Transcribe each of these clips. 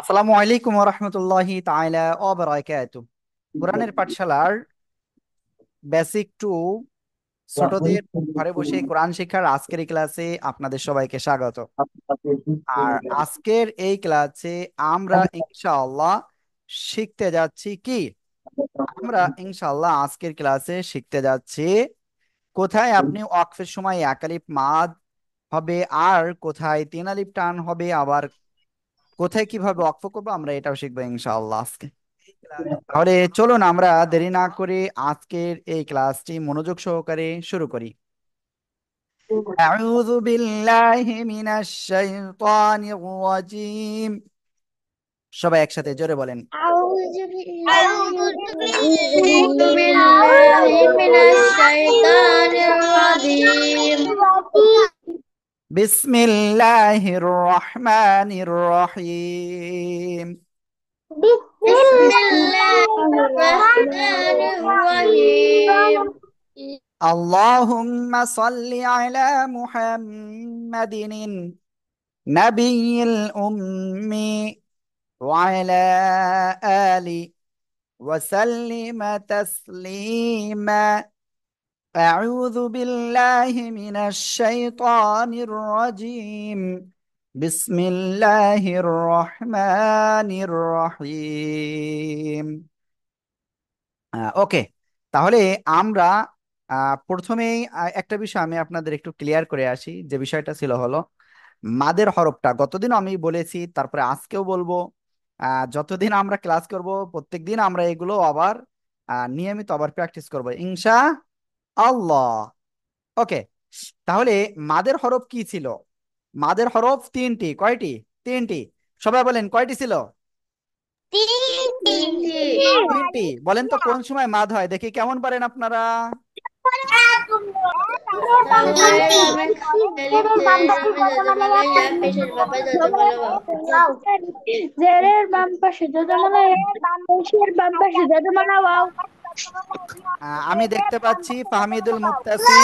আসসালামু আলাইকুম ওয়া রাহমাতুল্লাহি তাআলা ওয়া বারাকাতু কুরআনের পাঠশালার বেসিক টু ছোটদের ঘরে বসে কুরআন শিক্ষার আজকের ক্লাসে আপনাদের সবাইকে স্বাগত আর আজকের এই ক্লাসে আমরা ইনশাআল্লাহ শিখতে যাচ্ছি কি আমরা ইনশাআল্লাহ আজকের ক্লাসে শিখতে যাচ্ছি কোথায় আপনি ওয়াকফের সময় একালিপ মাদ হবে আর কোথায় তিন আলিপ টান হবে আবার কোথায় কিভাবে অক্ফ করবো আমরা এটাও শিখবো ইনশাআল্লাহ আজকে তাহলে চলুন আমরা দেরি না করে আজকের এই ক্লাসটি মনোযোগ সহকারে শুরু করি أعوذ بالله من الشيطان الرجيم شبا একসাথে জোরে বলেন أعوذ بالله من الشيطان الرجيم بسم الله الرحمن الرحيم بسم الله الرحمن الرحيم اللهم صل على محمد نبي الأم وعلى آله وسلم تسليما أعوذ بالله من الشيطان الرجيم بسم الله الرحمن الرحيم ওকে তাহলে আমরা প্রথমেই একটা বিষয় আমি আপনাদের একটু ক্লিয়ার করে আসি যে বিষয়টা ছিল হলো মাদের হরফটা গতদিন আমি বলেছি তারপরে আজকেও বলবো যতদিন আমরা ক্লাস করব প্রত্যেকদিন আমরা এগুলো আবার নিয়মিত আবার প্র্যাকটিস করবো ইনশা আল্লাহ ওকে তাহলে মাদের হরফ কি ছিল মাদের হরফ তিনটি কয়টি তিনটি সবাই বলেন কয়টি ছিল তিনটি বলেন তো কোন সময় মাদ হয় দেখি কেমন পারেন আপনারা জেরের বাম পাশে যদমালা বাম পাশে যদমালা ওয়াও আমি দেখতে পাচ্ছি ফাহমিদুল মুক্তাসি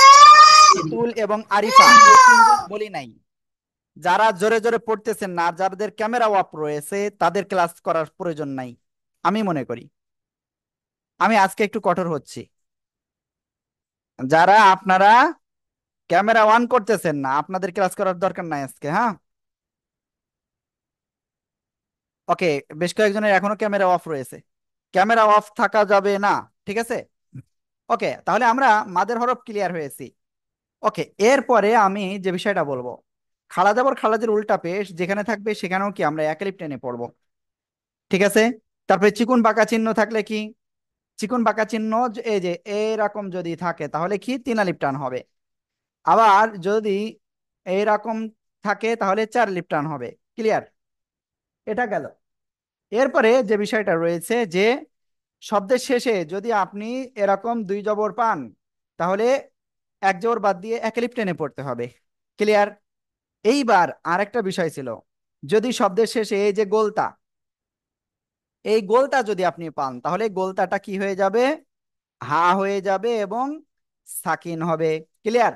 এবং আরিফা বলি নাই যারা জোরে জোরে পড়তেছেন না যাদের ক্যামেরা ওয়াপ রয়েছে তাদের ক্লাস করার প্রয়োজন নাই আমি মনে করি আমি আজকে একটু কঠোর হচ্ছি যারা আপনারা ক্যামেরা অন করতেছেন না আপনাদের ক্লাস করার দরকার নাই আজকে হ্যাঁ ওকে বেশ কয়েকজনের এখনো ক্যামেরা অফ রয়েছে ক্যামেরা অফ থাকা যাবে না ঠিক আছে ওকে তাহলে আমরা মাদের হরফ ক্লিয়ার হয়েছি ওকে এরপরে আমি যে বিষয়টা বলবো খালা যাবর খালাদের উল্টা পেশ যেখানে থাকবে সেখানেও কি আমরা একালিপ টেনে পড়বো ঠিক আছে তারপরে চিকুন বাঁকা চিহ্ন থাকলে কি চিকুন বাঁকা চিহ্ন এই যে এরকম যদি থাকে তাহলে কি তিন আলিপ টান হবে আবার যদি এইরকম থাকে তাহলে চার লিপ টান হবে ক্লিয়ার এটা গেল এরপরে যে বিষয়টা রয়েছে যে শব্দের শেষে যদি আপনি এরকম দুই জবর পান তাহলে এক জবর বাদ দিয়ে একলিপ টেনে পড়তে হবে ক্লিয়ার এইবার আরেকটা বিষয় ছিল যদি শব্দের শেষে এই যে গোলতা এই গোলতা যদি আপনি পান তাহলে গোলতাটা কি হয়ে যাবে হা হয়ে যাবে এবং সাকিন হবে ক্লিয়ার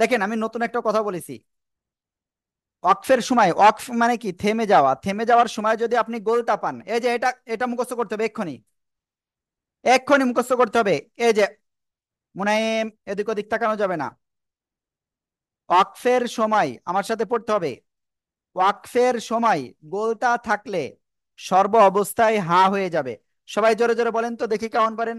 দেখেন আমি নতুন একটা কথা বলেছি ওয়াকফের সময় ওয়াকফ মানে কি থেমে যাওয়া থেমে যাওয়ার সময় যদি আপনি গোলতা পান এই যে এটা এটা মুখস্থ করতে হবে এক্ষুনি এক্ষুনি মুখস্থ করতে হবে এই যে মনে এদিক ওদিক তাকানো যাবে না ওয়াকফের সময় আমার সাথে পড়তে হবে ওয়াকফের সময় গোলতা থাকলে সর্ব অবস্থায় হা হয়ে যাবে সবাই জোরে জোরে বলেন তো দেখি কেমন পারেন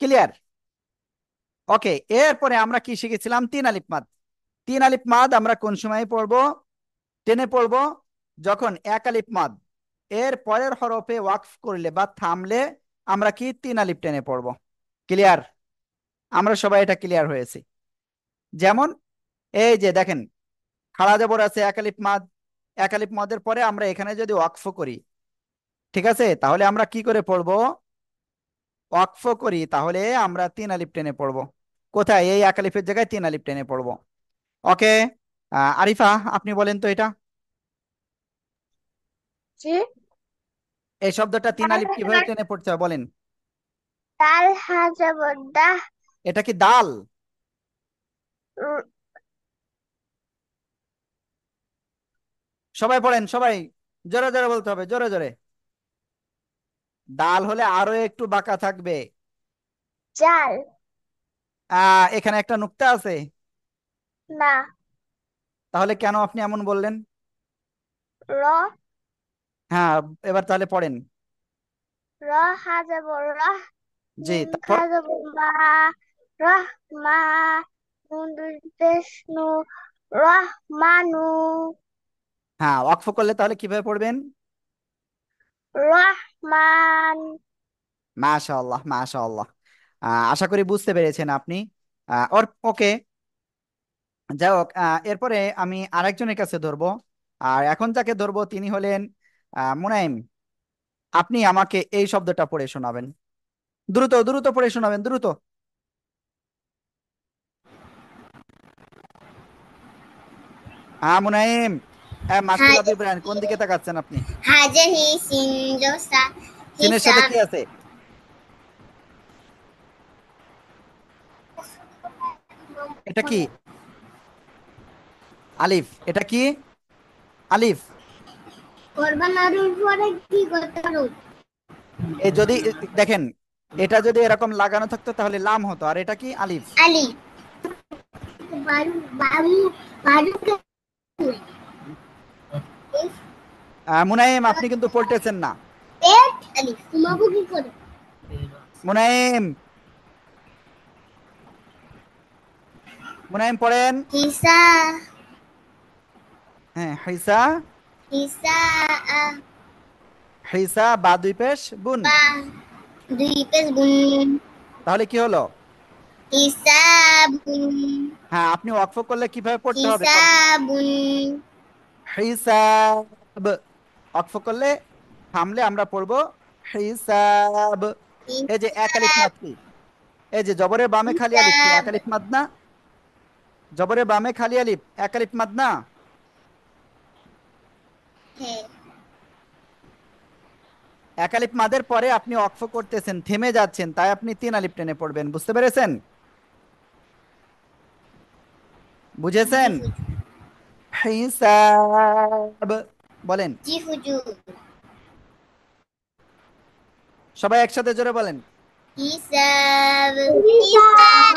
ক্লিয়ার ওকে এরপরে আমরা কি শিখেছিলাম তিন আলিপ মাদ তিন আলিপ মাদ আমরা কোন সময় পড়ব টেনে পড়ব যখন এক আলিপ মাদ এর পরের হরফে ওয়াকফ করলে বা থামলে আমরা কি তিন আলিপ টেনে পড়ব ক্লিয়ার আমরা সবাই এটা ক্লিয়ার হয়েছি যেমন এই যে দেখেন খাড়া জবর আছে এক আলিপ মাদ এক আলিপ মাদের পরে আমরা এখানে যদি ওয়াকফ করি ঠিক আছে তাহলে আমরা কি করে পড়বো ওয়াকফ করি তাহলে আমরা তিন আলিফ টেনে পড়বো কোথায় এই এক আলিফের জায়গায় তিন আলিপ টেনে পড়বো ওকে আরিফা আপনি বলেন তো এটা এই শব্দটা তিন আলিপ কিভাবে টেনে পড়তে হয় বলেন ডাল হাজাবদা এটা কি ডাল সবাই পড়েন সবাই জোরে জোরে বলতে হবে জোরে জোরে ডাল হলে আরো একটু বাঁকা থাকবে চাল আহ এখানে একটা নুক্তা আছে না তাহলে কেন আপনি এমন বললেন র হ্যাঁ এবার তাহলে পড়েন র হাজাব র জি তারপর মা রহমা বিষ্ণু রহমানু হ্যাঁ ওয়াকফ করলে তাহলে কিভাবে পড়বেন রহমান মাশাআল্লাহ মাশাআল্লাহ আশা করি বুঝতে পেরেছেন আপনি ওর ওকে যাই হোক এরপরে আমি আরেকজনের কাছে ধরবো আর এখন যাকে ধরবো তিনি হলেন মুনাইম আপনি আমাকে এই শব্দটা পড়ে শোনাবেন দ্রুত দ্রুত পড়ে শোনাবেন দ্রুত হ্যাঁ মুনাইম হ্যাঁ মাসুদ কোন দিকে তাকাচ্ছেন আপনি সিনজোসা সাথে কি আছে এটা কি আলিফ এটা কি আলিফ এই যদি দেখেন এটা যদি এরকম লাগানো থাকতো তাহলে লাম হতো আর এটা কি আলিফ আলিফ মুনাইম আপনি কিন্তু পড়তেছেন না মুনাইম মুনাইম পড়েন হ্যাঁ হিসা বা দুই পেশ বুন তাহলে কি হলো হ্যাঁ আপনি ওয়াকফ করলে কিভাবে পড়তে হবে হিসাব অক্ষ করলে থামলে আমরা পড়বো হিসাব এই যে একালিক মাত কি এই যে জবরে বামে খালি আলিফ একালিক মাত না জবরে বামে খালি আলিফ একালিক মাত না একালিপ মাদের পরে আপনি অক্ষ করতেছেন থেমে যাচ্ছেন তাই আপনি তিন আলিপ টেনে পড়বেন বুঝতে পেরেছেন বুঝেছেন হিসাব বলেন জি হুজুর সবাই একসাথে জোরে বলেন হিসাব হিসাব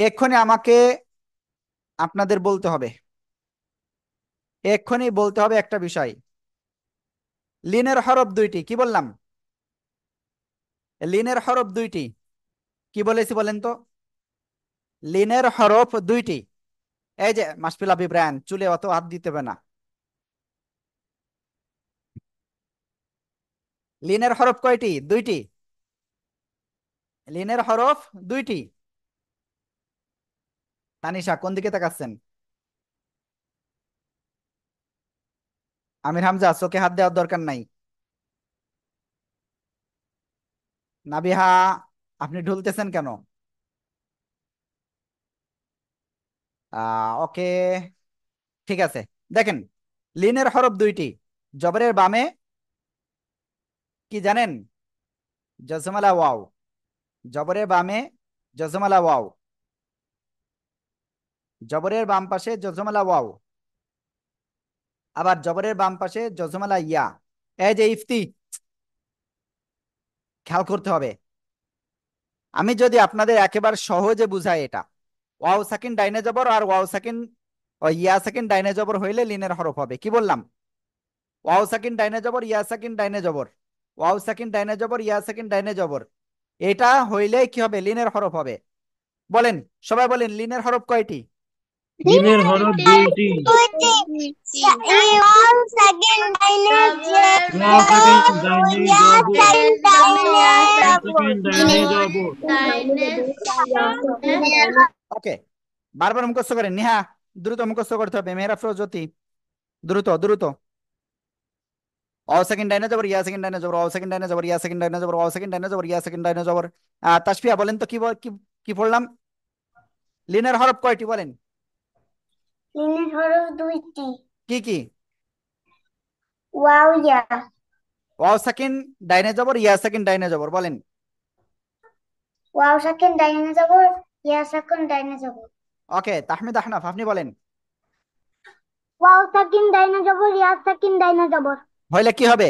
এক্ষণে আমাকে আপনাদের বলতে হবে এক্ষণে বলতে হবে একটা বিষয় লিনের হরফ দুইটি কি বললাম লিনের হরফ দুইটি কি বলেছি বলেন তো লিনের হরফ দুইটি এই যে মাসপিলা বিব্রায়ন চুলে অত হাত দিতে হবে না লিনের হরফ কয়টি দুইটি লিনের হরফ দুইটি তানিশা কোন দিকে তাকাচ্ছেন আমির হামজা চোখে হাত দেওয়ার দরকার নাই নাবিহা আপনি ঢুলতেছেন কেন ওকে ঠিক আছে দেখেন লিনের হরফ দুইটি জবরের বামে কি জানেন জজমালা ওয়াও জবরের বামে জজমালা ওয়াও জবরের বাম পাশে জজমালা ওয়াও আবার জবরের বাম পাশে জজমালা ইয়া এই যে ইফতি খেয়াল করতে হবে আমি যদি আপনাদের একেবারে সহজে বুঝাই এটা ওয়াও সাকিন ডাইনে জবর আর ওয়াও সাকিন ইয়া সাকিন ডাইনে জবর হইলে লিনের হরফ হবে কি বললাম ওয়াও সাকিন ডাইনে জবর ইয়া সাকিন ডাইনে জবর ওয়াও সাকিন ডাইনে জবর ইয়া সাকিন ডাইনে জবর এটা হইলে কি হবে লিনের হরফ হবে বলেন সবাই বলেন লিনের হরফ কয়টি Winner honor beauty. Long second second Okay. बार बार करें निहा द्रुत मुखस्त करते हैं मेरा फ्रो ज्योति द्रुत द्रुत और सेकंड डायना जबर या सेकंड डायना जबर और सेकंड डायना जबर या सेकंड डायना जबर और सेकंड डायना जबर या सेकंड डायना जबर বলেন তো কি কি পড়লাম লিনার হরফ কয়টি বলেন তিনের হরফ দুইটি কি কি ওয়াও ইয়া ওয়াও সাকিন ডাইনে জবর ইয়া সেকেন্ড ডাইনে জবর বলেন ওয়াও ডাইনে ইয়া ডাইনে ওকে তাহমিদ আহনাফ আপনি বলেন ওয়াও ডাইনে ইয়া ডাইনে হইলে কি হবে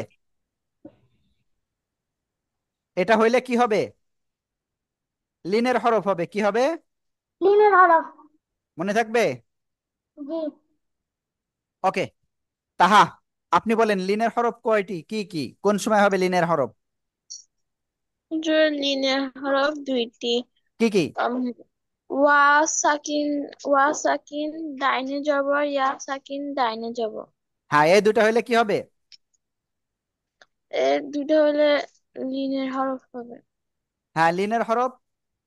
এটা হইলে কি হবে লিনের হরফ হবে কি হবে লিনের হরফ মনে থাকবে ওকে তাহা আপনি বলেন লিনের হরফ কয়টি কি কি কোন সময় হবে লিনের হরফ লিনের হরফ দুইটি কি কি ওয়া সাকিন ওয়া সাকিন ডাইনে জবর ইয়া সাকিন ডাইনে যাব হ্যাঁ এই দুটো হলে কি হবে এই দুটো হলে লিনের হরফ হবে হ্যাঁ লিনের হরফ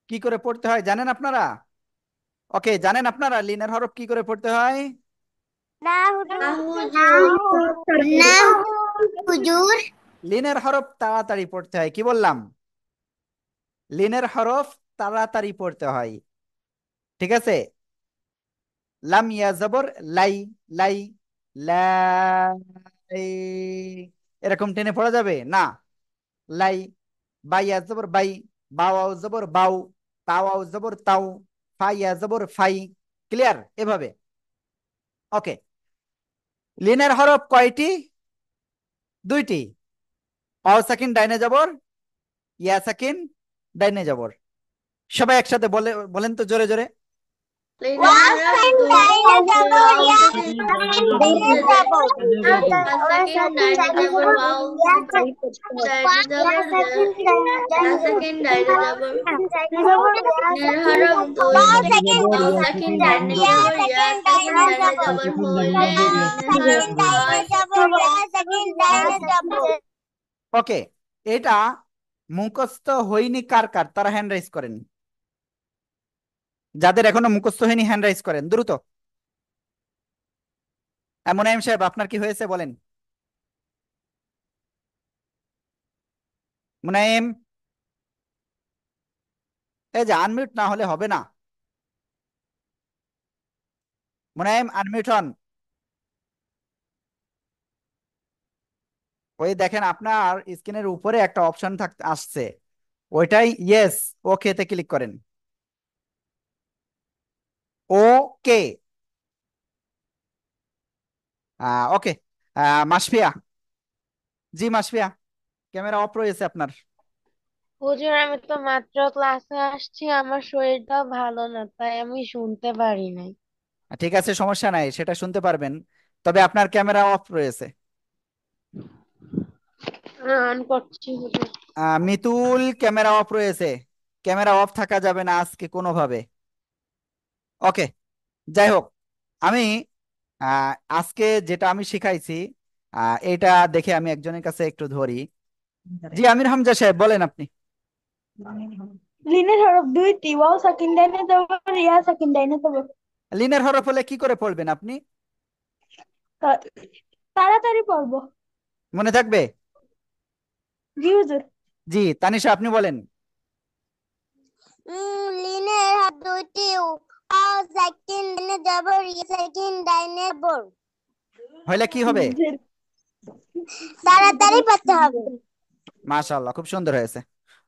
কি করে পড়তে হয় জানেন আপনারা ওকে জানেন আপনারা লিনের হরফ কি করে পড়তে হয় লিনের হরফ তাড়াতাড়ি পড়তে হয় কি বললাম লিনের হরফ তাড়াতাড়ি পড়তে হয় ঠিক আছে লাম ইয়া জবর লাই লাই এরকম টেনে পড়া যাবে না লাই বাই আজবর বাই বাও জবর বাউ তাও আউ জবর তাও ফাই ইয়াজবর ফাই ক্লিয়ার এভাবে ওকে লিনের হরফ কয়টি দুইটি অসাকিন ডাইনে যাবর ইয়াসাকিন ডাইনে যাবর সবাই একসাথে বলে বলেন তো জোরে জোরে ওকে এটা মুখস্থ হয়নি কার কার তারা হ্যান্ড রাইজ করেনি যাদের এখনো মুখস্থ হয়নি হ্যান্ড রাইজ করেন দ্রুত এম সাহেব আপনার কি হয়েছে বলেন মোনায়েম এই যে আনমিউট না হলে হবে না মোনায়েম আনমিউট হন ওই দেখেন আপনার স্ক্রিনের উপরে একটা অপশন থাকতে আসছে ওইটাই ইয়েস তে ক্লিক করেন ওকে ওকে মাসফিয়া জি মাসফিয়া ক্যামেরা অফ রয়েছে আপনার হুজুর আমি তো মাত্র ক্লাসে আসছি আমার শরীরটা ভালো না তাই আমি শুনতে পারি নাই ঠিক আছে সমস্যা নাই সেটা শুনতে পারবেন তবে আপনার ক্যামেরা অফ রয়েছে অন করছি হুজুর মিতুল ক্যামেরা অফ রয়েছে ক্যামেরা অফ থাকা যাবে না আজকে কোনোভাবে ওকে যাই হোক আমি আজকে যেটা আমি শিখাইছি এটা দেখে আমি একজনের কাছে একটু ধরি জি আমির হামজা সাহেব বলেন আপনি লিনের হরফ দুইটি ওয়াও সাকিন ডাইনে জবর ইয়া সাকিন ডাইনে জবর লিনের হরফ হলে কি করে পড়বেন আপনি তাড়াতাড়ি পড়ব মনে থাকবে জি হুজুর জি তানিশা আপনি বলেন উম, লিনের হাত দুইটি সেকেন্ড ডাইনে যাব সেকেন্ড ডাইনে বল হইলে কি হবে তাড়াতাড়ি পড়তে হবে মাশাআল্লাহ খুব সুন্দর হয়েছে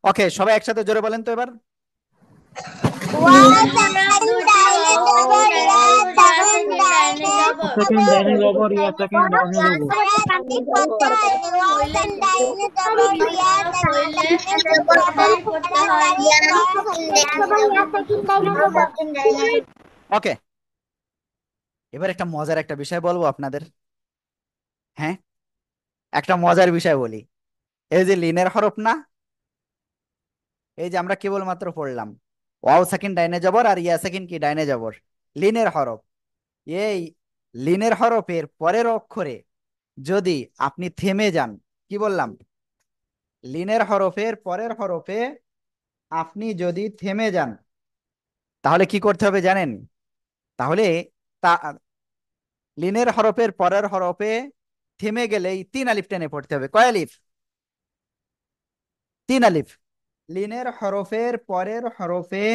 ওকে সবাই একসাথে জোরে বলেন তো এবার ওয়া সেকেন্ড ডাইনে যাব second dinosaur yeah second dinosaur Okay. এবার একটা মজার একটা বিষয় বলবো আপনাদের হ্যাঁ একটা মজার বিষয় বলি এই যে লিনের হরফ না এই যে আমরা কেবলমাত্র পড়লাম ওয়াও সেকেন্ড ডাইনে জবর আর ইয়া সেকেন্ড কি ডাইনে জবর লিনের হরফ এই লিনের হরফের পরের অক্ষরে যদি আপনি থেমে যান কি বললাম লিনের হরফের পরের হরফে আপনি যদি থেমে যান তাহলে কি করতে হবে জানেন তাহলে তা লিনের হরফের পরের হরফে থেমে গেলেই তিন আলিফ টেনে পড়তে হবে কয় আলিফ তিন আলিফ লিনের হরফের পরের হরফে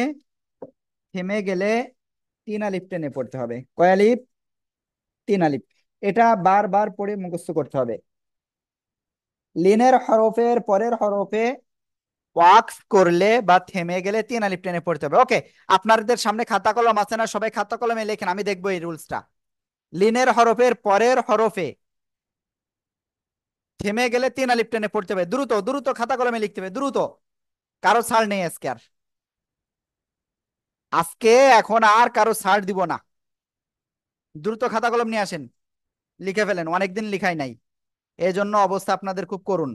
থেমে গেলে তিন আলিপ টেনে পড়তে হবে কয় আলিপ তিন আলিপ এটা বারবার পড়ে মুখস্থ করতে হবে লিনের হরফের পরের হরফে ওয়াক্স করলে বা থেমে গেলে তিন আলিপ টেনে পড়তে হবে ওকে আপনাদের সামনে খাতা কলম আছে না সবাই খাতা কলমে লেখেন আমি দেখবো এই রুলসটা লিনের হরফের পরের হরফে থেমে গেলে তিন আলিপ টেনে পড়তে হবে দ্রুত দ্রুত খাতা কলমে লিখতে হবে দ্রুত কারো ছাড় নেই আজকে আর আজকে এখন আর কারো ছাড় দিব না দ্রুত খাতা কলম নিয়ে আসেন লিখে ফেলেন অনেকদিন লিখাই নাই এজন্য অবস্থা আপনাদের খুব করুন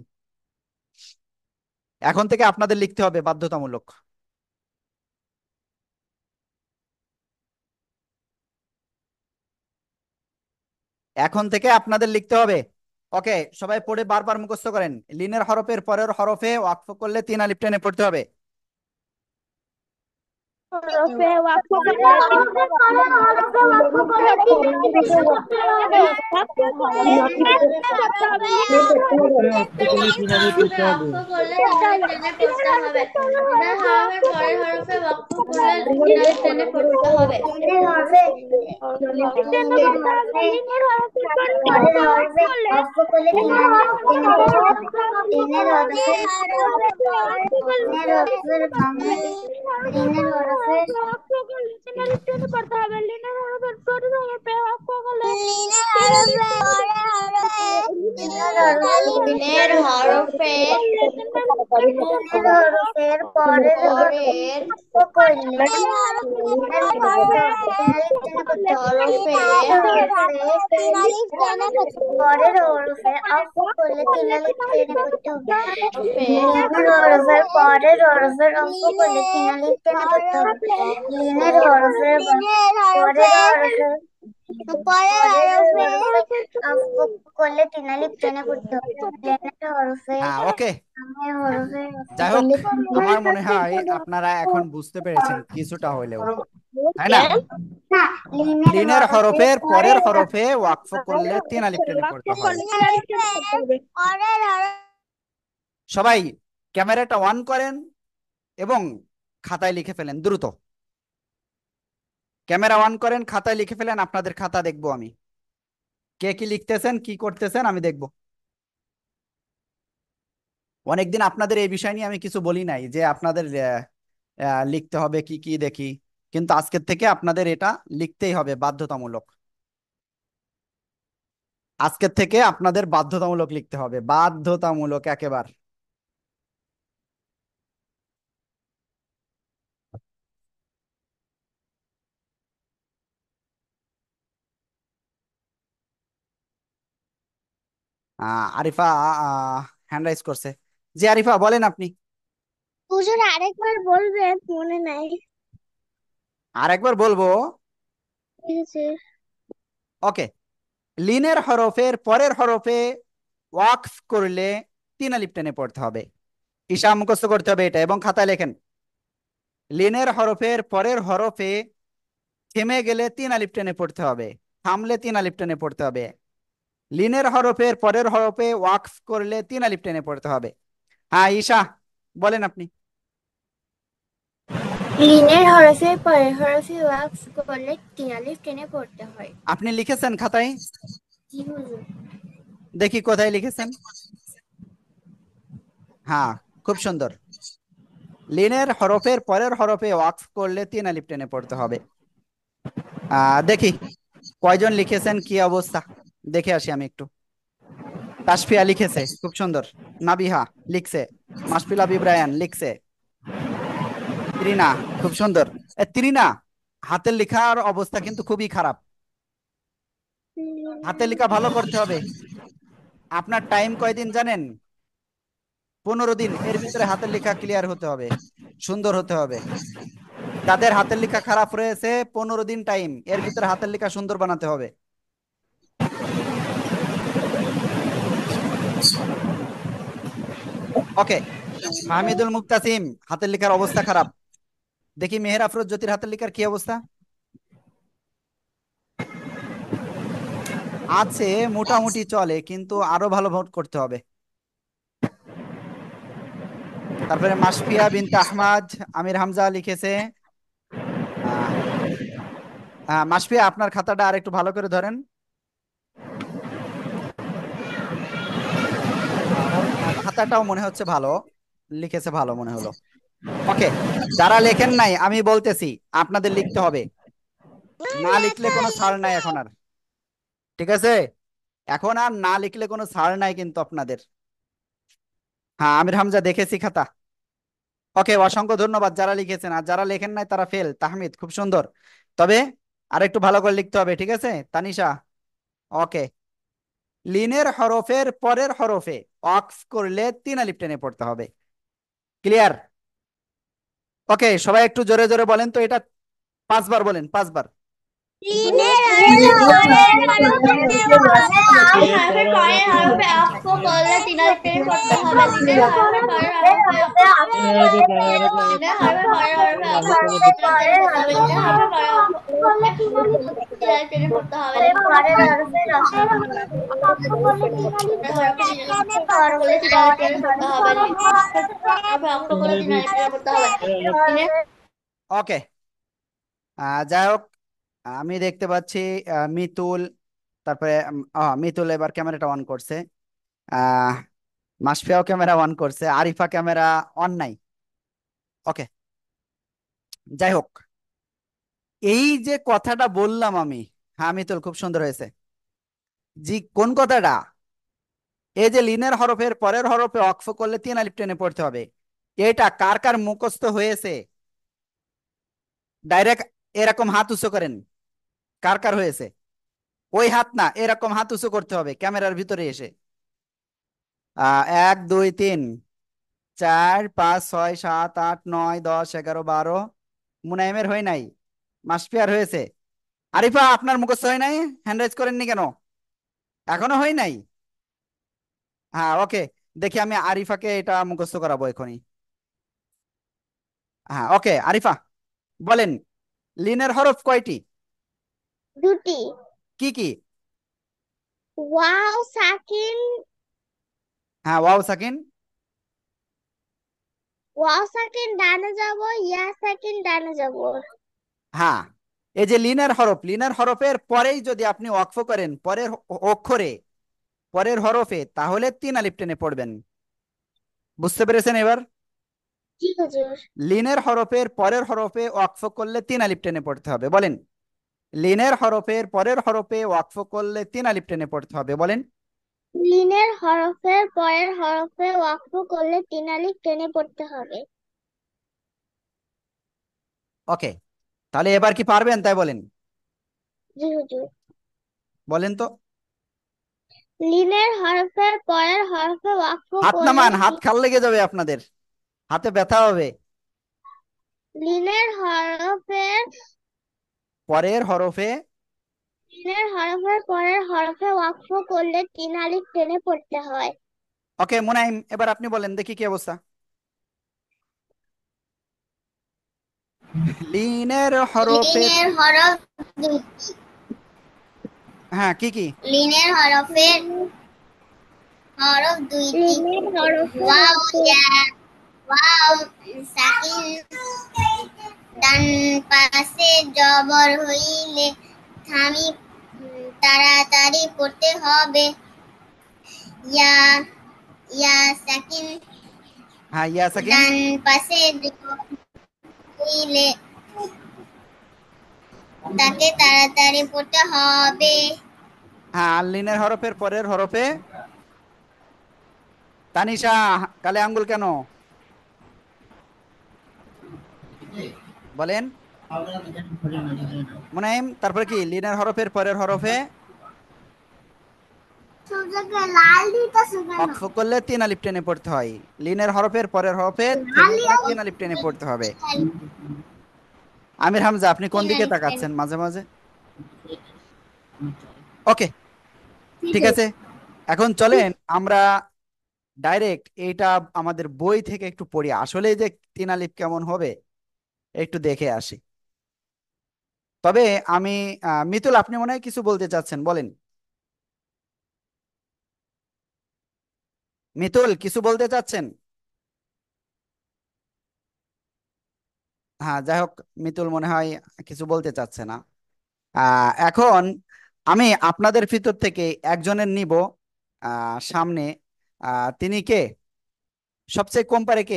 এখন থেকে আপনাদের লিখতে হবে বাধ্যতামূলক এখন থেকে আপনাদের লিখতে হবে ওকে সবাই পড়ে বারবার মুখস্থ করেন লিনের হরফের পরের হরফে ওয়াকফ করলে তিন আলিপটেনে পড়তে হবে हरफ है वाक्य ইনের হরফের বাংলা ইনের হরফ লিনের হরফের হরফের পরের হরফের পরের হরফে অফ করলে তিনা লিখতে করতে হবে হরফের পরের হরফের অফ করলে তিনা লিখতে করতে হবে হ্যাঁ, যাই হোক আমার মনে হয় আপনারা এখন বুঝতে পেরেছেন কিছুটা হইলেও তাই না লিনের হরফের পরের হরফে ওয়াকফ করলে তিন আলিফ টেনে করতে সবাই ক্যামেরাটা অন করেন এবং খাতায় লিখে ফেলেন দ্রুত ক্যামেরা অন করেন খাতায় লিখে ফেলেন আপনাদের খাতা দেখব আমি কে কি লিখতেছেন কি করতেছেন আমি দেখব অনেকদিন আপনাদের এই বিষয় নিয়ে আমি কিছু বলি নাই যে আপনাদের লিখতে হবে কি কি দেখি কিন্তু আজকের থেকে আপনাদের এটা লিখতেই হবে বাধ্যতামূলক আজকের থেকে আপনাদের বাধ্যতামূলক লিখতে হবে বাধ্যতামূলক একেবারে আরিফা হ্যান্ড রাইজ করছে জি আরিফা বলেন আপনি আরেকবার মনে নাই বলবো ওকে লিনের হরফের পরের হরফে ওয়াকফ করলে তিন আলিফ টেনে পড়তে হবে ইশা মুখস্থ করতে হবে এটা এবং খাতায় লেখেন লিনের হরফের পরের হরফে থেমে গেলে তিন আলিফ টেনে পড়তে হবে থামলে তিন আলিফ টেনে পড়তে হবে লিনের হরফের পরের হরফে ওয়াকফ করলে তিন আলিফ টেনে পড়তে হবে হ্যাঁ ঈশা বলেন আপনি লিনের হরফের পরের হরফে ওয়াকফ করলে তিন আলিফ টেনে পড়তে হয় আপনি লিখেছেন খাতায় দেখি কোথায় লিখেছেন হ্যাঁ খুব সুন্দর লিনের হরফের পরের হরফে ওয়াকফ করলে তিন আলিফ টেনে পড়তে হবে দেখি কয়জন লিখেছেন কি অবস্থা দেখে আসি আমি একটু তাসফিয়া লিখেছে খুব সুন্দর নাবিহা লিখছে মাসফিলা ইব্রাহিম লিখছে ত্রিনা খুব সুন্দর ত্রিনা হাতের লেখার অবস্থা কিন্তু খুবই খারাপ হাতের লেখা ভালো করতে হবে আপনার টাইম কয়দিন জানেন পনেরো দিন এর ভিতরে হাতের লেখা ক্লিয়ার হতে হবে সুন্দর হতে হবে তাদের হাতের লেখা খারাপ রয়েছে পনেরো দিন টাইম এর ভিতরে হাতের লেখা সুন্দর বানাতে হবে ওকে হামিদুল মুক্তাসিম হাতের লেখার অবস্থা খারাপ দেখি মেহের আফরোজ জ্যোতির হাতের লেখার কি অবস্থা আছে মোটামুটি চলে কিন্তু আরো ভালো ভোট করতে হবে তারপরে মাসফিয়া বিন আহমাদ আমির হামজা লিখেছে হ্যাঁ, মাসফিয়া আপনার খাতাটা আর একটু ভালো করে ধরেন রাস্তাটাও মনে হচ্ছে ভালো লিখেছে ভালো মনে হলো ওকে যারা লেখেন নাই আমি বলতেছি আপনাদের লিখতে হবে না লিখলে কোনো ছাড় নাই এখন আর ঠিক আছে এখন আর না লিখলে কোনো ছাড় নাই কিন্তু আপনাদের হ্যাঁ আমির হামজা দেখেছি খাতা ওকে অসংখ্য ধন্যবাদ যারা লিখেছেন আর যারা লেখেন নাই তারা ফেল তাহমিদ খুব সুন্দর তবে আর একটু ভালো করে লিখতে হবে ঠিক আছে তানিশা ওকে লিনের হরফের পরের হরফে অক্স করলে তিন আলিফ টেনে পড়তে হবে ক্লিয়ার ওকে সবাই একটু জোরে জোরে বলেন তো এটা পাঁচবার বলেন পাঁচবার ওকে uh, যাই হোক আমি দেখতে পাচ্ছি মিতুল তারপরে মিতুল এবার ক্যামেরাটা অন করছে আহ মাসফিয়াও ক্যামেরা অন করছে আরিফা ক্যামেরা অন নাই ওকে যাই হোক এই যে কথাটা বললাম আমি হ্যাঁ মিতুল খুব সুন্দর হয়েছে জি কোন কথাটা এই যে লিনের হরফের পরের হরফে অক্ষ করলে তিন আলিফ টেনে পড়তে হবে এটা কার কার মুখস্থ হয়েছে ডাইরেক্ট এরকম হাত উঁচু করেন কার কার হয়েছে ওই হাত না এরকম হাত উঁচু করতে হবে ক্যামেরার ভিতরে এসে এক দুই তিন চার পাঁচ ছয় সাত আট নয় দশ এগারো বারো মুনাইমের হয় নাই মাসপিয়ার হয়েছে আরিফা আপনার মুখস্থ হয় নাই হ্যান্ড রাইজ করেননি কেন এখনো হয় নাই হ্যাঁ ওকে দেখি আমি আরিফাকে এটা মুখস্থ করাবো এখনই হ্যাঁ ওকে আরিফা বলেন লিনের হরফ কয়টি দুটি কি কি ওয়াও সাকিন হ্যাঁ ওয়াও সাকিন ওয়াও সাকিন ডানে যাব ইয়া সাকিন ডানে যাব হ্যাঁ এই যে লিনার হরফ লিনার হরফের পরেই যদি আপনি ওয়াকফ করেন পরের অক্ষরে পরের হরফে তাহলে তিন আলিফ টেনে পড়বেন বুঝতে পেরেছেন এবার লিনের হরফের পরের হরফে ওয়াকফ করলে তিন আলিফ টেনে পড়তে হবে বলেন লিনের হরফের পরের হরফে ওয়াকফ করলে তিন আলিফ টেনে পড়তে হবে বলেন লিনের হরফের পরের হরফে ওয়াকফ করলে তিন আলিফ টেনে পড়তে হবে ওকে তাহলে এবার কি পারবেন তাই বলেন জি হুজুর বলেন তো লিনের হরফের পরের হরফে ওয়াকফ হাত নামান হাত খাল লেগে যাবে আপনাদের হাতে ব্যথা হবে লিনের হরফের পরের হরফে তিনের পরের হরফে ওয়াকফ করলে তিন আলিফ টেনে পড়তে হয় ওকে মুনাইম এবার আপনি বলেন দেখি কি অবস্থা লিনের হরফে হ্যাঁ কি কি লিনের হরফ লিনের ওয়াও ওয়াও সাকিন ডান পাশে জবর হইলে থামি তাড়াতাড়ি পড়তে হবে ইয়া ইয়া সাকিন হ্যাঁ ইয়া সাকিন ডান পাশে হইলে তাকে তাড়াতাড়ি পড়তে হবে হ্যাঁ আল্লিনের হরফের পরের হরফে তানিশা কালে আঙ্গুল কেন বলেন মুনাইম তারপরে কি লিনার হরফের পরের হরফে অক্ষ করলে তিন আলিফ টেনে পড়তে হয় লিনের হরফের পরের হরফে তিন টেনে পড়তে হবে আমির হামজা আপনি কোন দিকে তাকাচ্ছেন মাঝে মাঝে ওকে ঠিক আছে এখন চলেন আমরা ডাইরেক্ট এটা আমাদের বই থেকে একটু পড়ি আসলে যে তিন আলিফ কেমন হবে একটু দেখে আসি তবে আমি মিতুল আপনি মনে হয় কিছু বলতে চাচ্ছেন বলেন মিতুল কিছু বলতে চাচ্ছেন হ্যাঁ যাই হোক মিতুল মনে হয় কিছু বলতে চাচ্ছে না এখন আমি আপনাদের ভিতর থেকে একজনের নিব সামনে তিনি কে সবচেয়ে কম পারে কে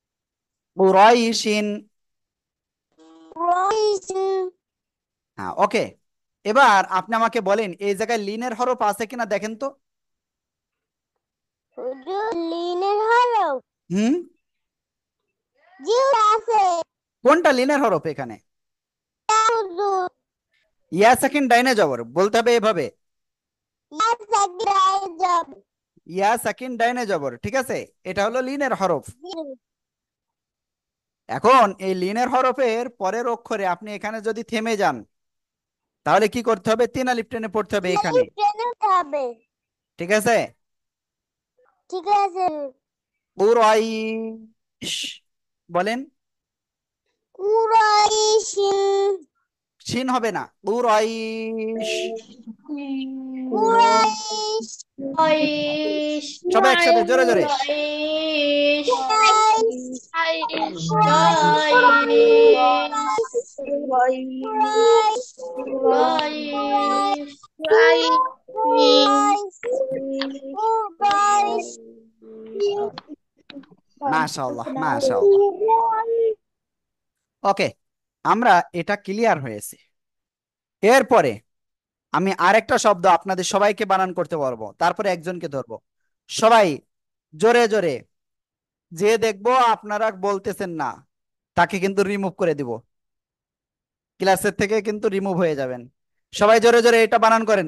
কুরাইশ হ্যাঁ ওকে এবার আপনি আমাকে বলেন এই জায়গায় লিনের হরফ আছে কিনা দেখেন তো কোনটা লিনের হরফ এখানে ইয়া সেকেন্ড ডাইনে জবর বলতে হবে এভাবে ইয়া সেকেন্ড ডাইনে জবর ঠিক আছে এটা হলো লিনের হরফ এখন এই লিনের হরফের পরের অক্ষরে আপনি এখানে যদি থেমে যান তাহলে কি করতে হবে তিন আলিফ টেনে পড়তে হবে এখানে ঠিক আছে ঠিক আছে বলেন কুরাইশ সিন হবে না কুরাইশ সবাই একসাথে জোরে জোরে মাশাআল্লাহ মাশাআল্লাহ ওকে আমরা এটা ক্লিয়ার হয়েছে এরপরে আমি আরেকটা শব্দ আপনাদের সবাইকে বানান করতে পারবো তারপরে একজনকে ধরবো সবাই জোরে জোরে যে দেখবো আপনারা বলতেছেন না তাকে কিন্তু রিমুভ করে দিব ক্লাসের থেকে কিন্তু রিমুভ হয়ে যাবেন সবাই জোরে জোরে এটা বানান করেন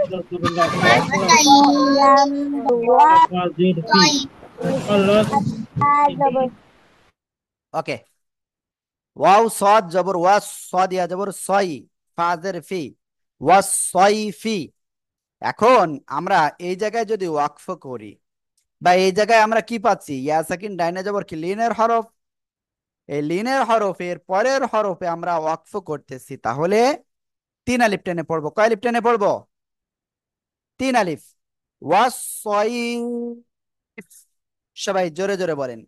ওকে ওয়াও সদ জবর ওয়া সদিয়া জবর সই ফাজের ফি ওয়া সই ফি এখন আমরা এই জায়গায় যদি ওয়াকফ করি বা এই জায়গায় আমরা কি পাচ্ছি সাকিন ডাইনা জবর কি লিনের হরফ এই লিনের হরফের পরের হরফে আমরা ওয়াকফ করতেছি তাহলে তিন আলিপ টেনে পড়বো কয় আলিপ টেনে পড়বো তিন আলিফ ওয়াস সবাই জোরে জোরে বলেন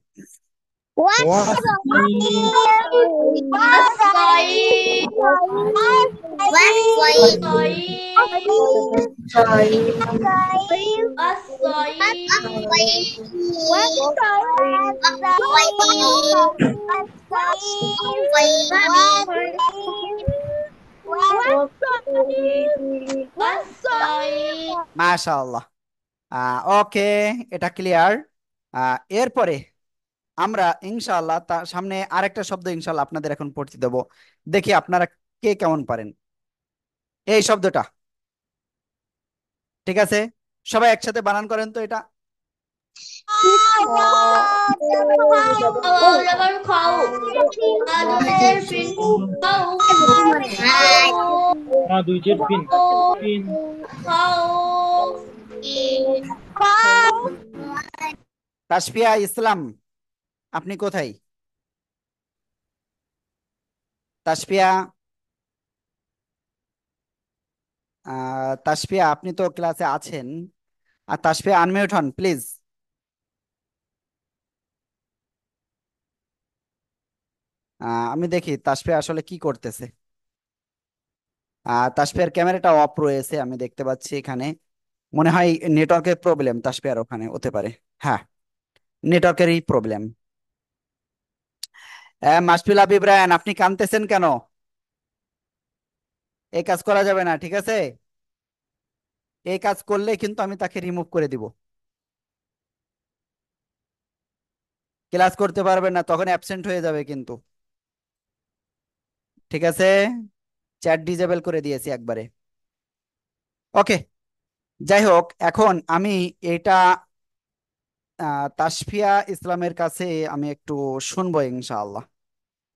ওকে এটা ক্লিয়ার এরপরে আমরা ইনশাল্লাহ তার সামনে আরেকটা শব্দ ইনশাআল্লাহ আপনাদের এখন পড়তে দেব দেখি আপনারা কে কেমন পারেন এই শব্দটা ঠিক আছে সবাই একসাথে বানান করেন তো এটা Ah, তাসপিয়া ইসলাম আপনি কোথায় তাসপিয়া তাসপিয়া আপনি তো ক্লাসে আছেন আর তাসপিয়া আনমিউট হন প্লিজ আমি দেখি তাসফিয়া আসলে কি করতেছে আহ তাসফিয়ার ক্যামেরাটা অফ রয়েছে আমি দেখতে পাচ্ছি এখানে মনে হয় নেটওয়ার্কের প্রবলেম তাসফিয়ার ওখানে হতে পারে হ্যাঁ নেটওয়ার্কেরই প্রবলেম হ্যাঁ মাসফিল হাবিব আপনি কাঁদতেছেন কেন এই কাজ করা যাবে না ঠিক আছে এই কাজ করলে কিন্তু আমি তাকে রিমুভ করে দিব ক্লাস করতে পারবেন না তখন অ্যাবসেন্ট হয়ে যাবে কিন্তু ঠিক আছে চ্যাট ডিজেবল করে দিয়েছি একবারে ওকে যাই হোক এখন আমি এটা তাসফিয়া ইসলামের কাছে আমি একটু শুনবো ইনশাআল্লাহ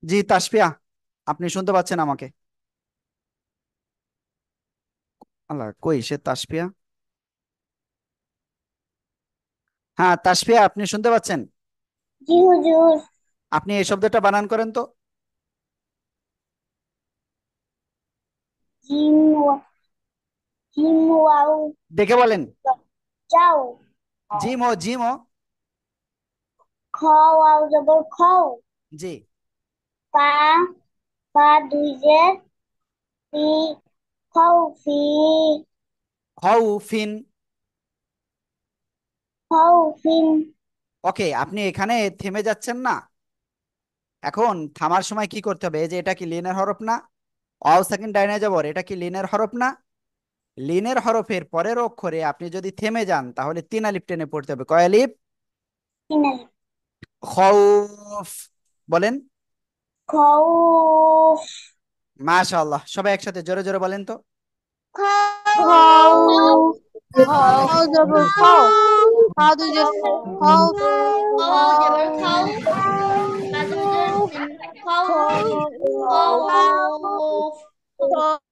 জি তাসফিয়া আপনি শুনতে পাচ্ছেন আমাকে আল্লাহ কই সে তাসফিয়া হ্যাঁ তাসফিয়া আপনি শুনতে পাচ্ছেন আপনি এই শব্দটা বানান করেন তো জিম ওয়াও দেখে বলেন যাও জিম ও জিম ও খাও ওয়াও জবর খাও জি পা পা দুই যে ফি খউ ফি খউ ফিন খউ ফিন ওকে আপনি এখানে থেমে যাচ্ছেন না এখন থামার সময় কি করতে হবে যে এটা কি লিনের হরফ না ওয়াও সেকেন্ড ডাইনে এটা কি লিনের হরফ না লিনের হরফের পরের অক্ষরে আপনি যদি থেমে যান তাহলে তিন আলিফ টেনে পড়তে হবে কয় আলিপ খৌফ বলেন খৌফ সবাই একসাথে জোরে জোরে বলেন তো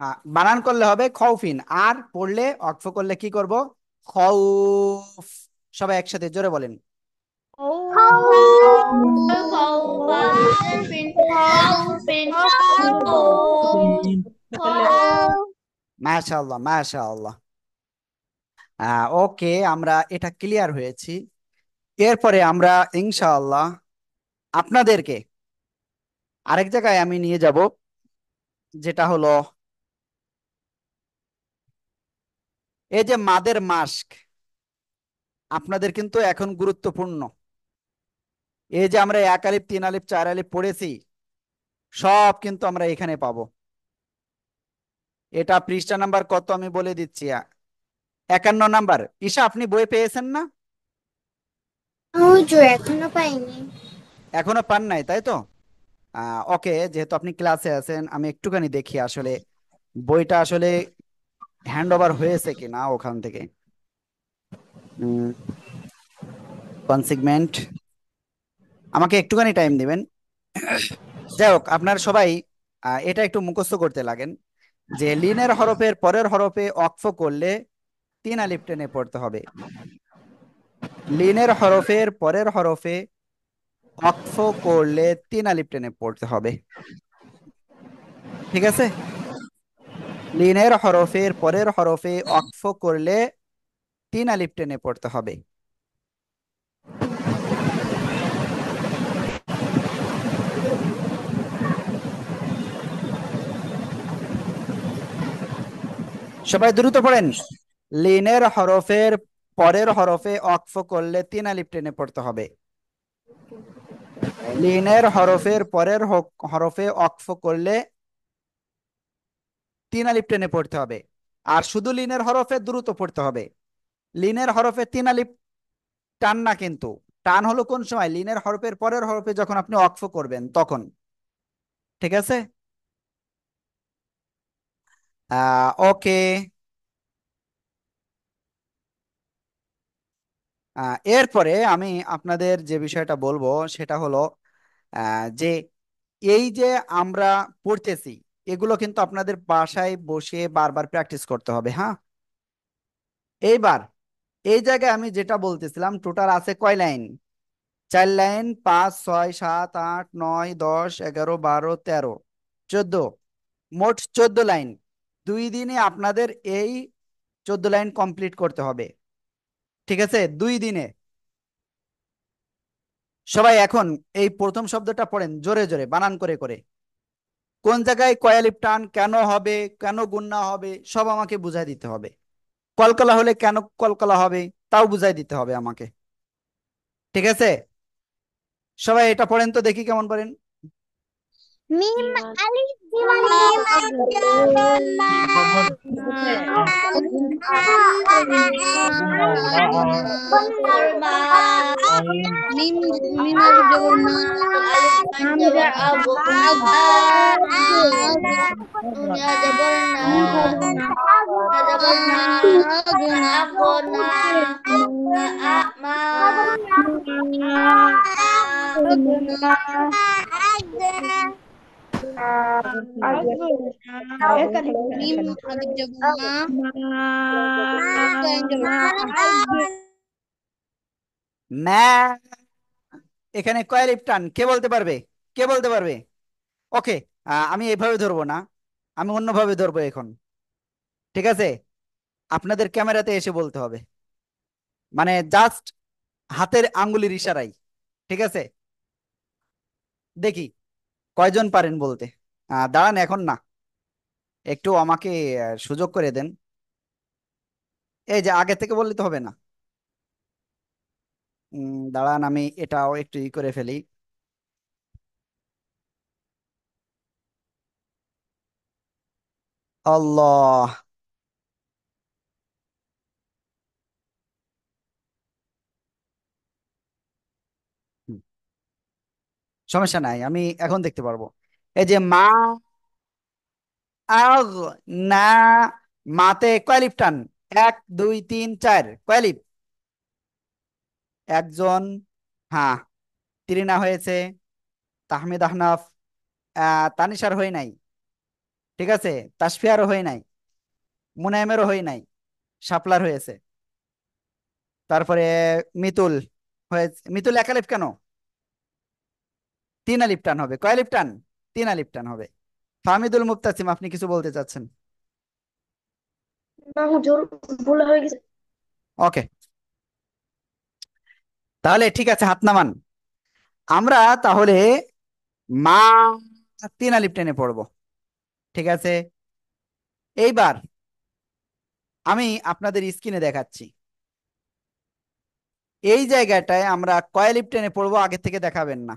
হ্যাঁ, বানান করলে হবে খৌফিন আর পড়লে অক্ফ করলে কি করব খৌফ সবাই একসাথে জোরে বলেন মাশাআল্লাহ হ্যাঁ, ওকে আমরা এটা ক্লিয়ার হয়েছি এরপরে আমরা ইনশাআল্লাহ আপনাদেরকে আরেক জায়গায় আমি নিয়ে যাব যেটা হলো এই যে মাদের মাস্ক আপনাদের কিন্তু এখন গুরুত্বপূর্ণ এই যে আমরা এক আলিপ তিন আলিপ চার আলিপ পড়েছি সব কিন্তু আমরা এখানে পাবো এটা পৃষ্ঠা নাম্বার কত আমি বলে দিচ্ছি একান্ন নাম্বার ঈশা আপনি বই পেয়েছেন না এখনো পাইনি এখনো পান নাই তাই তো ওকে যেহেতু আপনি ক্লাসে আছেন আমি একটুখানি দেখি আসলে বইটা আসলে হ্যান্ড ওভার হয়েছে কিনা ওখান থেকে কনসিগমেন্ট আমাকে একটুখানি টাইম দিবেন যাই হোক আপনার সবাই এটা একটু মুখস্থ করতে লাগেন যে লিনের হরফের পরের হরফে অক্ফ করলে তিন আলিপ টেনে পড়তে হবে লিনের হরফের পরের হরফে অক্ফ করলে তিন আলিপ টেনে পড়তে হবে ঠিক আছে লিনের হরফের পরের হরফে অক্ফ করলে তিন আলিপ টেনে পড়তে হবে সবাই দ্রুত পড়েন লিনের হরফের পরের হরফে অক্ষ করলে তিন আলিপ টেনে পড়তে হবে লিনের হরফের পরের হরফে অক্ফ করলে তিন আলিপ টেনে পড়তে হবে আর শুধু লিনের হরফে দ্রুত পড়তে হবে লিনের হরফে তিন আলিপ টান না কিন্তু টান হলো কোন সময় লিনের হরফের পরের হরফে যখন আপনি অক্ফ করবেন তখন ঠিক আছে ওকে এরপরে আমি আপনাদের যে বিষয়টা বলবো সেটা হলো যে এই যে আমরা পড়তেছি এগুলো কিন্তু আপনাদের বাসায় বসে বারবার প্র্যাকটিস করতে হবে হ্যাঁ এইবার এই জায়গায় আমি যেটা বলতেছিলাম টোটাল আছে কয় লাইন চার লাইন পাঁচ ছয় সাত আট নয় দশ এগারো বারো তেরো চোদ্দ মোট চোদ্দ লাইন দুই দিনে আপনাদের এই চোদ্দ লাইন কমপ্লিট করতে হবে ঠিক আছে দুই দিনে সবাই এখন এই প্রথম শব্দটা পড়েন জোরে জোরে বানান করে করে কোন জায়গায় কয়ালিপ টান কেন হবে কেন গুন্না হবে সব আমাকে বুঝাই দিতে হবে কলকলা হলে কেন কলকলা হবে তাও বুঝাই দিতে হবে আমাকে ঠিক আছে সবাই এটা পড়েন তো দেখি কেমন পড়েন Min alif Mim mim alif Agna agna এখানে কয়ালিপ টান কে বলতে পারবে কে বলতে পারবে ওকে আমি এভাবে ধরবো না আমি অন্যভাবে ধরবো এখন ঠিক আছে আপনাদের ক্যামেরাতে এসে বলতে হবে মানে জাস্ট হাতের আঙ্গুলির ইশারাই ঠিক আছে দেখি কয়জন পারেন বলতে দাঁড়ান এখন না একটু আমাকে সুযোগ করে দেন এই যে আগে থেকে বললে তো হবে না দাঁড়ান আমি এটাও একটু ই করে ফেলি আল্লাহ সমস্যা নাই আমি এখন দেখতে পারবো এই যে মা আগ না মাতে কয়ালিপ টান এক দুই তিন চার কয়ালিপ একজন হ্যাঁ তিরিনা হয়েছে তাহমিদ আহনাফ তানিসার হয়ে নাই ঠিক আছে তাসফিয়ারও হয়ে নাই মুনায়েমেরও হয়ে নাই শাপলার হয়েছে তারপরে মিতুল হয়েছে মিতুল একালিপ কেন তিন আলিফ টান হবে কয় আলিফ তিন আলিফ টান হবে ফাহমিদুল মুক্তাসিম আপনি কিছু বলতে চাচ্ছেন না হুজুর ভুল হয়ে গেছে ওকে তাহলে ঠিক আছে হাত নামান আমরা তাহলে মা তিন আলিফ টেনে পড়ব ঠিক আছে এইবার আমি আপনাদের স্ক্রিনে দেখাচ্ছি এই জায়গাটায় আমরা কয় টেনে পড়বো আগে থেকে দেখাবেন না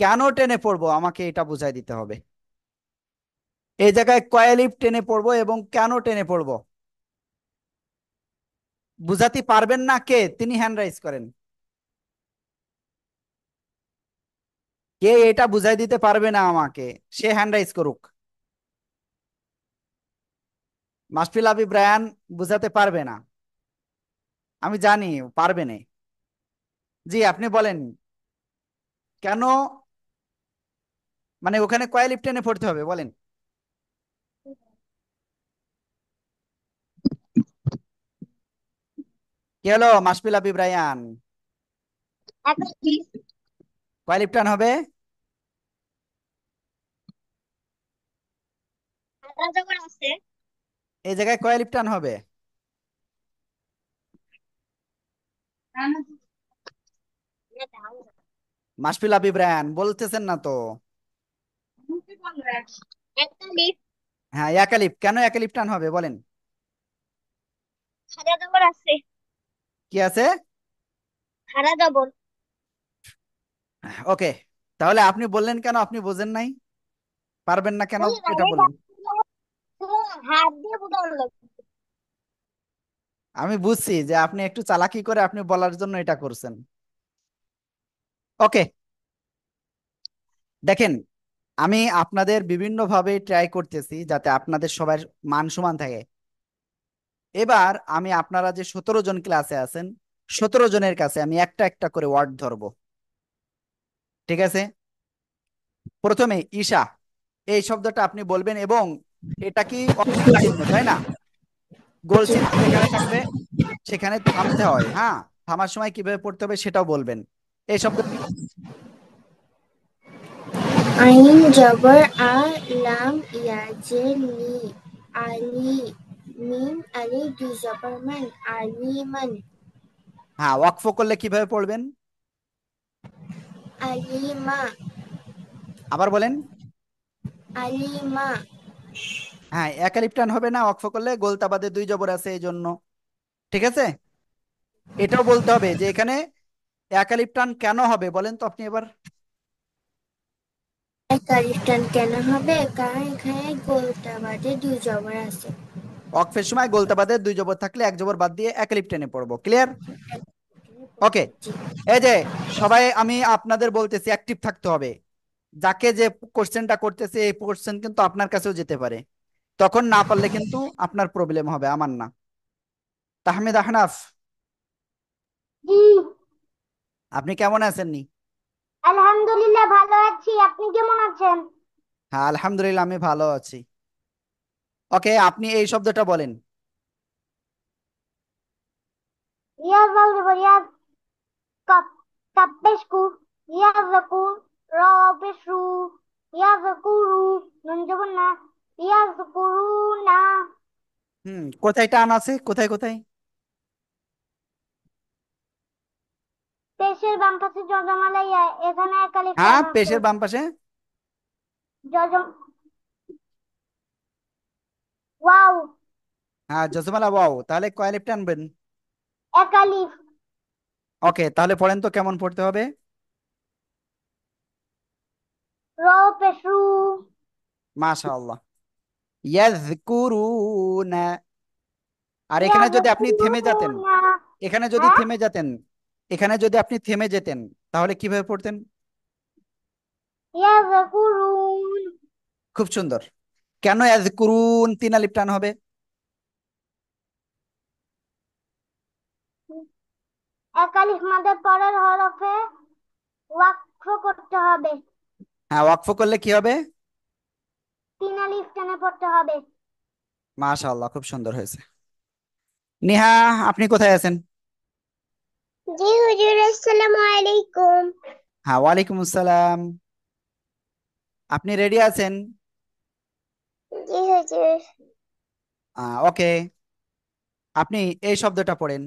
কেন টেনে পড়বো আমাকে এটা বুঝাই দিতে হবে এই জায়গায় কয়ালিপ টেনে পড়বো এবং কেন টেনে পড়বো বুঝাতে পারবেন না কে তিনি হ্যান্ড রাইজ করেন কে এটা বুঝাই দিতে পারবে না আমাকে সে হ্যান্ড রাইজ করুক মাসফিল আবি ব্রায়ান বুঝাতে পারবে না আমি জানি পারবে না জি আপনি বলেন কেন মানে ওখানে কয় লিপ টেনে পড়তে হবে বলেন কি হলো মাসপিল আবিব কয় লিপ হবে এই জায়গায় কয় লিপ হবে মাসপিল আবিব বলতেছেন না তো হ্যাঁ একালিপ কেন একালিপ টান হবে বলেন আছে কি আছে ওকে তাহলে আপনি বললেন কেন আপনি বোঝেন নাই পারবেন না কেন এটা বললেন আমি বুঝছি যে আপনি একটু চালাকি করে আপনি বলার জন্য এটা করছেন ওকে দেখেন আমি আপনাদের বিভিন্নভাবে ট্রাই করতেছি যাতে আপনাদের সবার মান সমান থাকে এবার আমি আপনারা যে সতেরো জন ক্লাসে আছেন সতেরো জনের কাছে আমি একটা একটা করে ওয়ার্ড ধরব ঠিক আছে প্রথমে ঈশা এই শব্দটা আপনি বলবেন এবং এটা কি তাই না গোল যেখানে থাকবে সেখানে থামতে হয় হ্যাঁ থামার সময় কিভাবে পড়তে হবে সেটাও বলবেন এই শব্দ আইন জবর আ লাম লি আলি মিম আলি দু জবর মান মান হ্যাঁ ওয়াকফ করলে কিভাবে পড়বেন মা আবার বলেন মা হ্যাঁ একালিপ হবে না ওয়াকফ করলে গোলতাবাদে দুই জবর আছে এই জন্য ঠিক আছে এটাও বলতে হবে যে এখানে একালিপ কেন হবে বলেন তো আপনি এবার কেন হবে কারণ এখানে দুই জবর আছে সময় দুই জবর থাকলে এক জবর বাদ দিয়ে পড়বো ক্লিয়ার ওকে এই যে সবাই আমি আপনাদের বলতেছি অ্যাক্টিভ থাকতে হবে যাকে যে কোশ্চেনটা করতেছে এই কোশ্চেন কিন্তু আপনার কাছেও যেতে পারে তখন না পারলে কিন্তু আপনার প্রবলেম হবে আমার না তাহমিদ আহনাফ আপনি কেমন আছেন নি আলহামদুলিল্লাহ ভালো আছি আপনি কেমন আছেন হ্যাঁ আলহামদুলিল্লাহ আমি ভালো আছি ওকে আপনি এই শব্দটা বলেন রিয়াজ বলবো রিয়াজ কাপ কাপেশকু রিয়াজকু রবেশু রিয়াজকুরু নুন যাব না রিয়াজকুরু না হুম কোথায় টান আছে কোথায় কোথায় পেশের বাম পাশে এখানে হ্যাঁ, পেশের বাম পাশে ওয়াও হ্যাঁ ওয়াও তাহলে কয় ওকে তাহলে পড়েন তো কেমন পড়তে হবে র পেশু মাশাআল্লাহ আর এখানে যদি আপনি থেমে যাতেন এখানে যদি হ্যাঁ? থেমে যেতেন এখানে যদি আপনি থেমে যেতেন তাহলে কিভাবে পড়তেন খুব সুন্দর কেন করুন তিন আলিপ টান হবে মাশাল মানে করতে হবে হ্যাঁ করলে কি হবে তিন পড়তে হবে খুব সুন্দর হয়েছে নেহা আপনি কোথায় আছেন জি হুজুর আসসালামু আলাইকুম হ্যাঁ ওয়ালাইকুম আসসালাম আপনি রেডি আছেন জি হুজুর ওকে আপনি এই শব্দটা পড়েন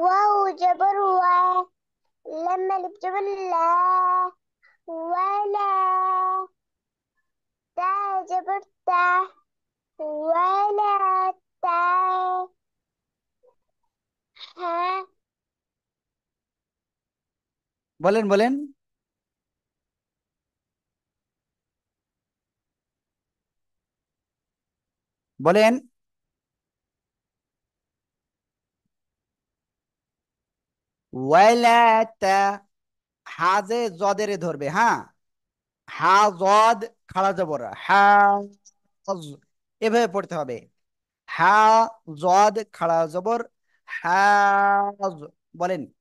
ওয়াও জবর ওয়া লামা লিব জবর ওয়ালা তা জবর তা ওয়ালা তা হ্যাঁ বলেন বলেন বলেন ওয়ালাতা হাজে জদেরে ধরবে হ্যাঁ হা জদ খাড়া জবর হা এভাবে পড়তে হবে হা জদ খাড়া জবর حاضر بولين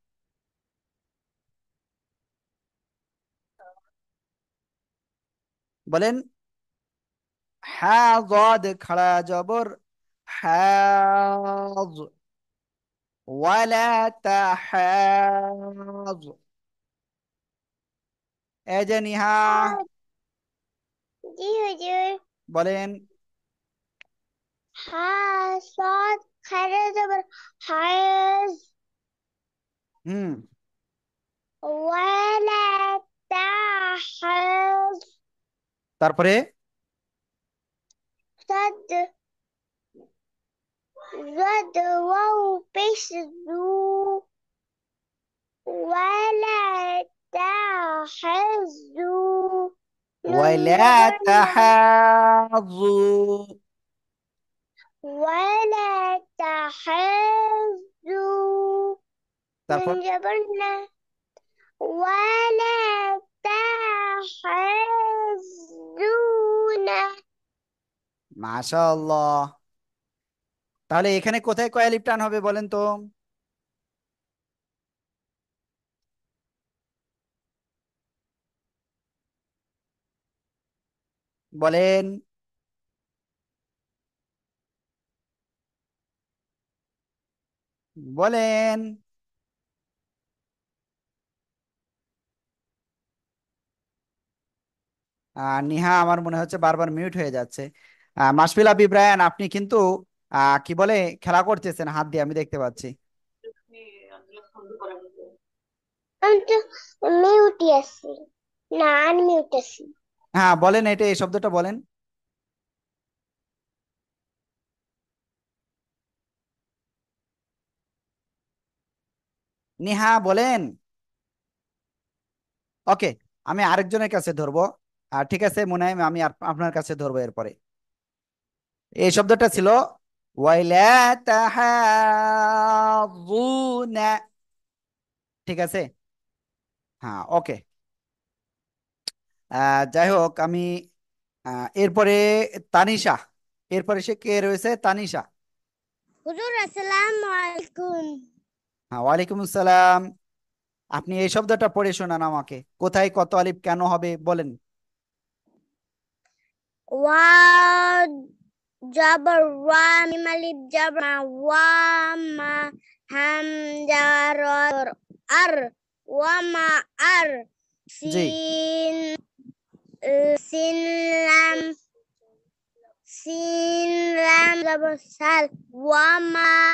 بولين حاضر دك جبر حاضر ولا تحاضر اجني ها جي جي بولين حاضر خرج بالحيز مم. ولا تحز তারপরে زد زد واو بيش দু ولا تحزوا ولا تحاضوا ولا تحزوا তারপর জবর না ولا تحزون মাশাআল্লাহ তাহলে এখানে কোথায় কয় আলিফ টান হবে বলেন তো বলেন বলেন আহ, নিহা আমার মনে হচ্ছে বারবার মিউট হয়ে যাচ্ছে আহ, মাশফিলা বিব্রায়ান আপনি কিন্তু আহ, কি বলে খেলা করতেছেন হাত দিয়ে আমি দেখতে পাচ্ছি হ্যাঁ বলেন এটা এই শব্দটা বলেন নেহা বলেন ওকে আমি আরেকজনের কাছে ধরবো আর ঠিক আছে মনে হয় আমি আপনার কাছে ধরবো এরপরে এই শব্দটা ছিল ঠিক আছে হ্যাঁ ওকে যাই হোক আমি এরপরে তানিশা এরপরে সে কে রয়েছে তানিশা হুজুর আসসালামু আলাইকুম হ্যাঁ ওয়ালাইকুম আসসালাম আপনি এই শব্দটা পড়ে শোনান আমাকে কোথায় কত আলিফ কেন হবে বলেন ওয়া আর আর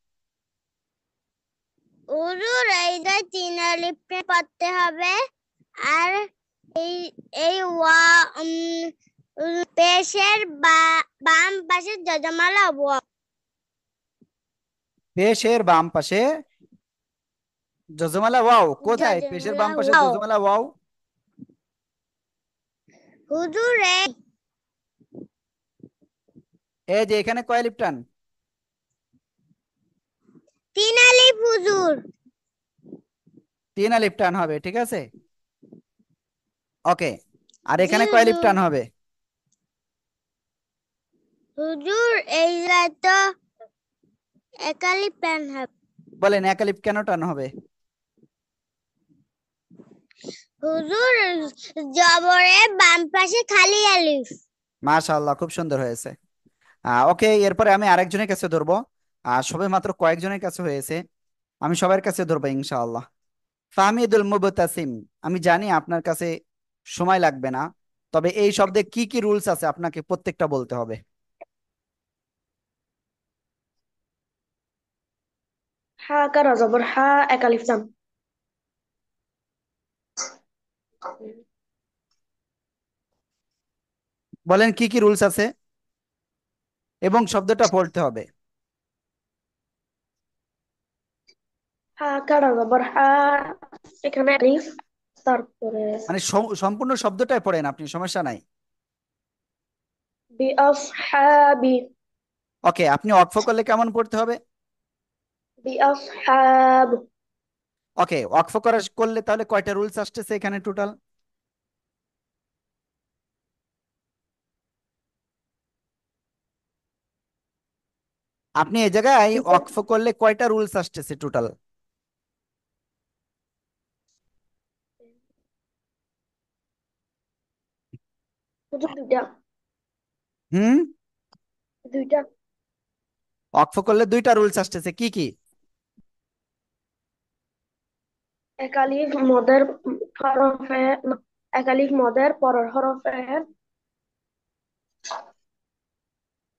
উরুর এই যায় তিন পড়তে হবে আর এই এই ওয়া পেশের বাম পাশে যজমালা ওয়া পেশের বাম পাশে যজমালা ওয়াও কোথায় পেশের বাম পাশে যজমালা ওয়াও এই যে এখানে কয় লিপ্টান তিন হুজুর তিন টান হবে ঠিক আছে ওকে আর এখানে কয় টান হবে হুজুর এই তো টান হবে বলেন এক কেন টান হবে হুজুর জবরে বাম পাশে খালি আলিফ মাশাআল্লাহ খুব সুন্দর হয়েছে ওকে এরপরে আমি আরেকজনের কাছে ধরবো আর সবে মাত্র কয়েকজনের কাছে হয়েছে আমি সবার কাছে ধরবো ইনশাআল্লাহ ফাহমিদুল মুবতাসিম আমি জানি আপনার কাছে সময় লাগবে না তবে এই শব্দে কি কি রুলস আছে আপনাকে প্রত্যেকটা বলতে হবে বলেন কি কি রুলস আছে এবং শব্দটা পড়তে হবে মানে সম্পূর্ণ শব্দটাই পড়েন আপনি সমস্যা নাই ওকে আপনি ওয়াকফ করলে কেমন পড়তে হবে বিআসহাব ওকে ওয়াকফ করা করলে তাহলে কয়টা রুলস আসতেছে এখানে টোটাল আপনি এ জায়গায় ওয়াকফ করলে কয়টা রুলস আসতেছে টোটাল শুধু দুইটা হুম দুইটা ওয়াকফ করলে দুইটা রুলস আসতেছে কি কি এক আলিফ মদের এক আলিফ মদের পরের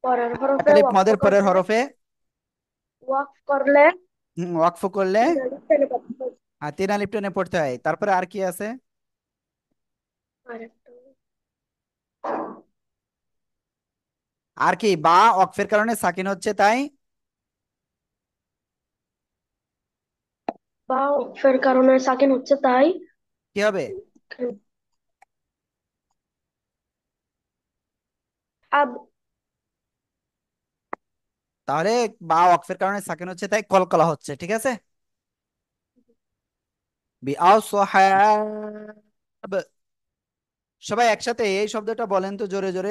পরের হরফে পরের হরফে ওয়াকফ করলে ওয়াকফ করলে হ্যাঁ, তিন আলিফ টেনে পড়তে হয় তারপরে আর কি আছে আর কি বা অক্ফের কারণে সাকিন হচ্ছে তাই বা কারণে সাকিন হচ্ছে তাই কি হবে আব তাহলে বা অক্ফের কারণে সাকিন হচ্ছে তাই কলকলা হচ্ছে ঠিক আছে সবাই একসাথে এই শব্দটা বলেন তো জোরে জোরে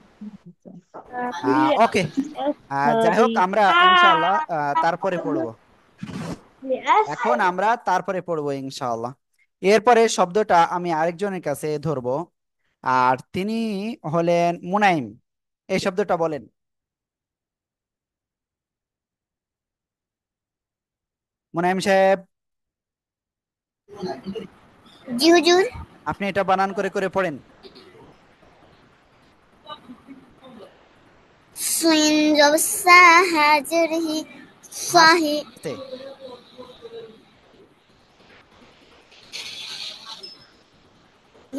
ওকে ah, ah, যাই হোক আমরা ইনশাআল্লাহ ah, তারপরে পড়ব এখন আমরা তারপরে পড়ব ইনশাআল্লাহ এরপরে শব্দটা আমি আরেকজনের কাছে ধরব আর তিনি হলেন মুনাইম এই শব্দটা বলেন মুনাইম সাহেব আপনি এটা বানান করে করে পড়েন جب حاضر ہی صاحی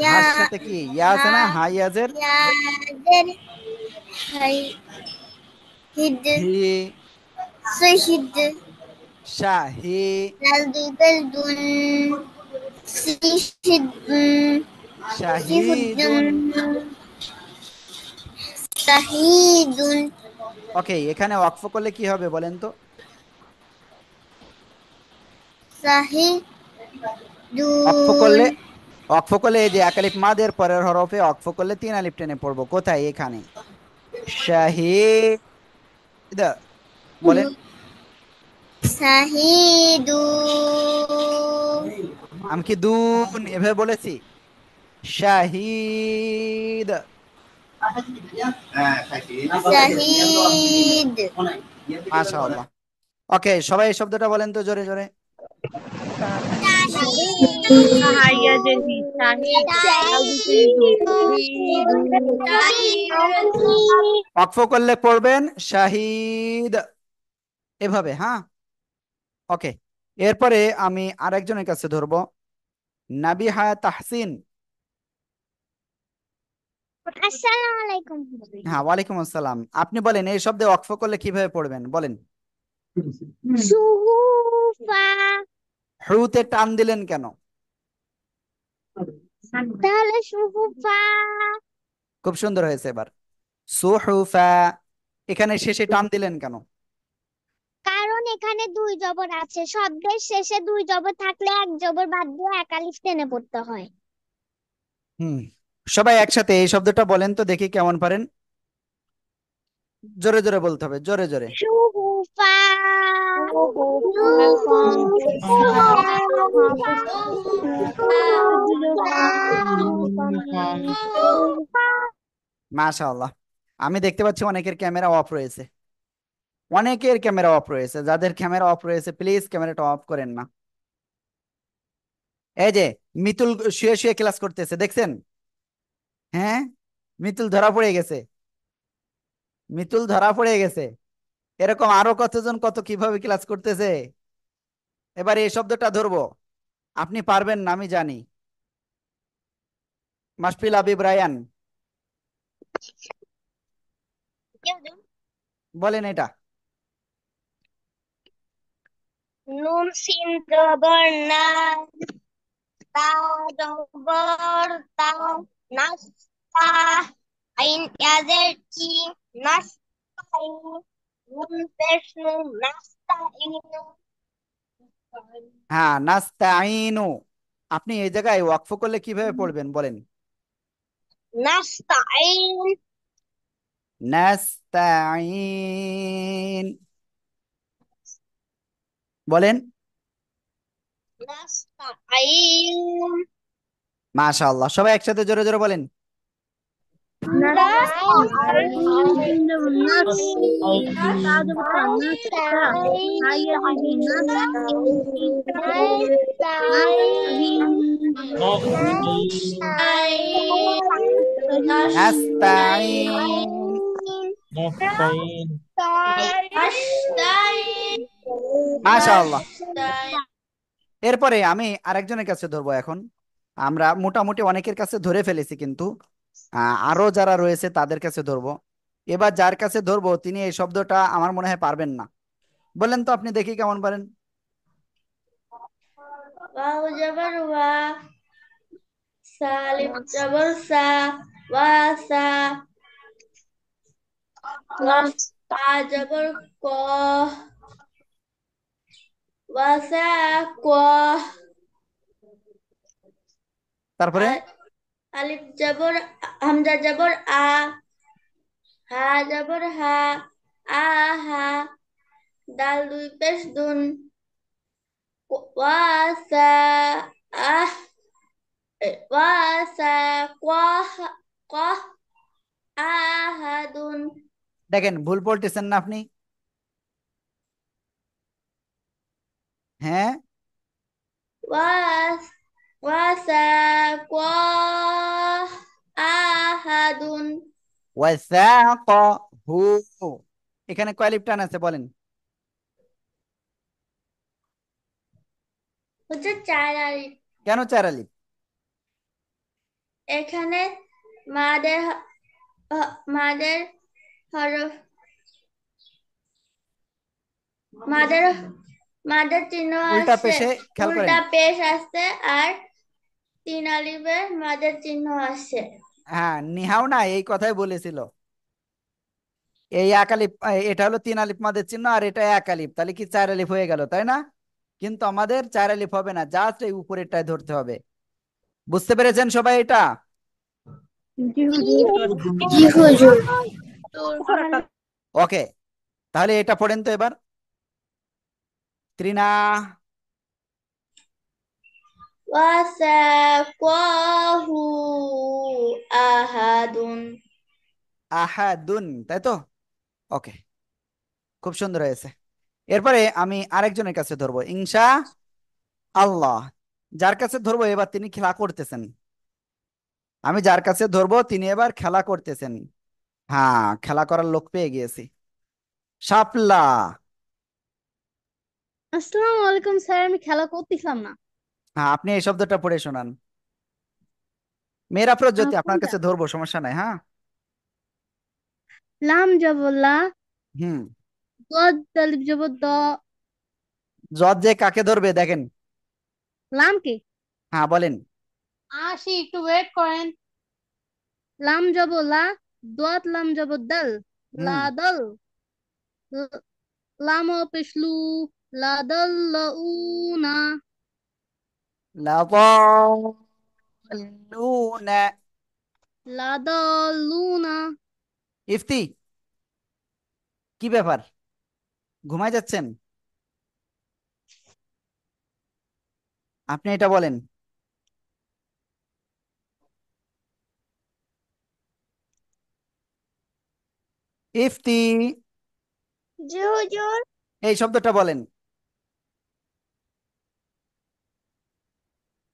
হার সাথে কি ইয়া আছে না হাই আজের ইয়াজের হাই হিদ হি সহিদ শাহি লালদুল দুন সিহিদ শাহিদ ওকে এখানে ওয়াকফ করলে কি হবে বলেন তো ওয়াকফ করলে ওয়াকফ করলে এই যে মাদের পরের হরফে ওয়াকফ করলে তিন আলিফ টেনে পড়বো কোথায় এখানে শাহিদ বলেন শাহিদু আমি কি দুন এভাবে বলেছি শাহিদ ওকে সবাই এই শব্দটা বলেন তো জোরে জোরে করলে পড়বেন শাহিদ এভাবে হ্যাঁ ওকে এরপরে আমি আরেকজনের কাছে ধরবো নাবিহা তাহসিন আসসালামু আলাইকুম হ্যাঁ ওয়ালাইকুম আসসালাম আপনি বলেন এই শব্দে ওয়াকফ করলে কিভাবে পড়বেন বলেন সুহুফা হুতে টান দিলেন কেন তাহলে সুহুফা খুব সুন্দর হয়েছে এবার সুহুফা এখানে শেষে টান দিলেন কেন কারণ এখানে দুই জবর আছে শব্দের শেষে দুই জবর থাকলে এক জবর বাদ দিয়ে এক আলিফ টেনে পড়তে হয় হুম সবাই একসাথে এই শব্দটা বলেন তো দেখি কেমন পারেন জোরে জোরে বলতে হবে জোরে জোরে মাশাআল্লাহ আমি দেখতে পাচ্ছি অনেকের ক্যামেরা অফ রয়েছে অনেকের ক্যামেরা অফ রয়েছে যাদের ক্যামেরা অফ রয়েছে প্লিজ ক্যামেরাটা অফ করেন না এই যে মিতুল শুয়ে শুয়ে ক্লাস করতেছে দেখছেন হ্যাঁ মিতুল ধরা পড়ে গেছে মিতুল ধরা পড়ে গেছে এরকম আরো কতজন কত কিভাবে ক্লাস করতেছে এবার এই শব্দটা ধরবো আপনি পারবেন না আমি জানি মাসফিল আবিব রায়ান বলেন এটা নুন সিন জবর তা জবর Nasta'in yazarki nasta'inu nun pesnu nasta'inu হ্যাঁ নাস্তাইনু আপনি এই জায়গায় ওয়াকফ করলে কিভাবে পড়বেন বলেন নাস্তাইন নাস্তাইন বলেন নাস্তাইন মাশাআল্লাহ সবাই একসাথে জোরে জোরে বলেন মাশাআল্লাহ এরপরে আমি আরেকজনের কাছে ধরবো এখন আমরা মোটামুটি অনেকের কাছে ধরে ফেলেছি কিন্তু আরো যারা রয়েছে তাদের কাছে ধরবো এবার যার কাছে ধরবো তিনি এই শব্দটা আমার মনে হয় পারবেন না বলেন তো আপনি দেখি কেমন পারেন ওয়াও জবর ক তারপরে আলিফ জবর হামজা জবর আ হা জবর হা আ হা দাল দুই পেশ দুন ওয়াসা আহ ওয়াসা কোয়াহ কোয়াহ আহাদুন দেখেন ভুল বলতেছেন না আপনি হ্যাঁ ওয়াস এখানে কয় লিপ টান আছে বলেন হচ্ছে চার কেন চার আলিফ এখানে মাদের মাদের হরফ মাদের মাদের চিহ্ন আছে উল্টা পেশ আছে আর তিন আলিফের চিহ্ন আছে হ্যাঁ নিহাও না এই কথাই বলেছিল এই এক আলিফ এটা হলো তিন আলিফ মাদের চিহ্ন আর এটা এক আলিফ তাহলে কি চার আলিফ হয়ে গেল তাই না কিন্তু আমাদের চার আলিফ হবে না জাস্ট এই উপরেরটাই ধরতে হবে বুঝতে পেরেছেন সবাই এটা মানে- ওকে তাহলে এটা পড়েন তো এবার ত্রিনা ওয়াসাকাহু আহাদুন আহাদুন তাই তো ওকে খুব সুন্দর হয়েছে এরপরে আমি আরেকজনের কাছে ধরবো ইংসা আল্লাহ যার কাছে ধরবো এবার তিনি খেলা করতেছেন আমি যার কাছে ধরবো তিনি এবার খেলা করতেছেন হ্যাঁ খেলা করার লোক পেয়ে গিয়েছি সাপলা আসসালামু আলাইকুম স্যার আমি খেলা করতেছিলাম না হ্যাঁ আপনি এই শব্দটা পড়ে শোনান মেয়েরা প্রজ্যোতি আপনার কাছে ধরবো সমস্যা নাই হ্যাঁ লাম জবলা হুম গদ তালিব জবর দ জদ যে কাকে ধরবে দেখেন লাম কে হ্যাঁ বলেন আসি একটু ওয়েট করেন লাম জবলা দত লাম জবর দল লা দল লাম পেশলু লা দল লাউনা لضالون لضالون ইফতি কি ব্যাপার ঘুমায় যাচ্ছেন আপনি এটা বলেন ইফতি হুজুর এই শব্দটা বলেন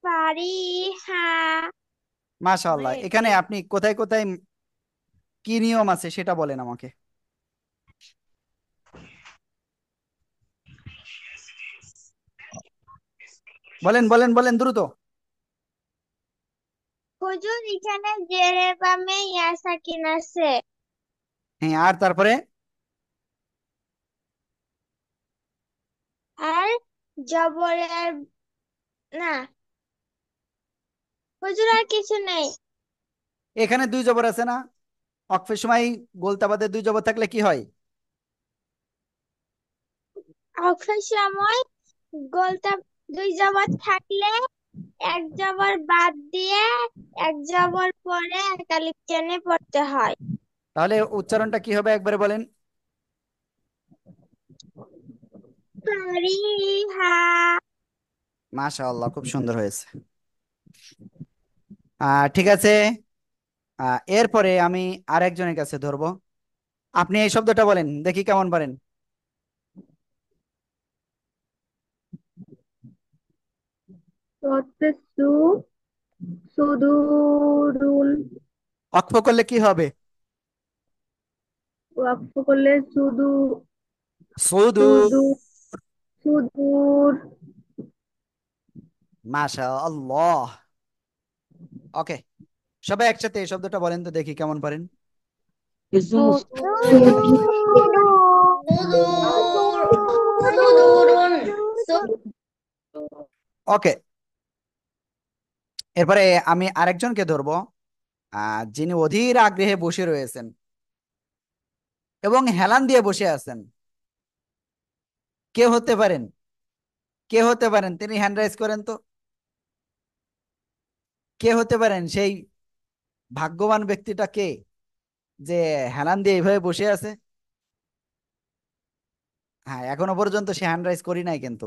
ফারিহা হ্যাঁ। মাশাআল্লাহ এখানে আপনি কোথায় কোথায় কি নিয়ম আছে সেটা বলেন আমাকে বলেন বলেন বলেন দ্রুত হুজুর এখানে জেরে বামে ইয়া আছে হ্যাঁ আর তারপরে আর জবরের না হুজুর আর কিছু নেই এখানে দুই জবর আছে না অক্ফের সময় গোলতাবাদে দুই জবর থাকলে কি হয় সময় গোলতা দুই জবর থাকলে এক জবর বাদ দিয়ে এক জবর পরে পড়তে হয় তাহলে উচ্চারণটা কি হবে একবারে বলেন মাশাআল্লাহ খুব সুন্দর হয়েছে ঠিক আছে এরপরে আমি আর একজনের কাছে ধরব আপনি এই শব্দটা বলেন দেখি কেমন পারেন অক্ষ করলে কি হবে অক্ষ করলে শুধু শুধু সুদূর মাশা আল্লাহ ওকে সবাই একসাথে এই শব্দটা বলেন তো দেখি কেমন পারেন ওকে এরপরে আমি আরেকজনকে ধরবো যিনি অধীর আগ্রহে বসে রয়েছেন এবং হেলান দিয়ে বসে আছেন কে হতে পারেন কে হতে পারেন তিনি হ্যান্ড রাইজ করেন তো কে হতে পারেন সেই ভাগ্যবান ব্যক্তিটা কে যে হেলান দিয়ে এইভাবে বসে আছে হ্যাঁ এখনো পর্যন্ত সে হ্যান্ড রাইজ করি নাই কিন্তু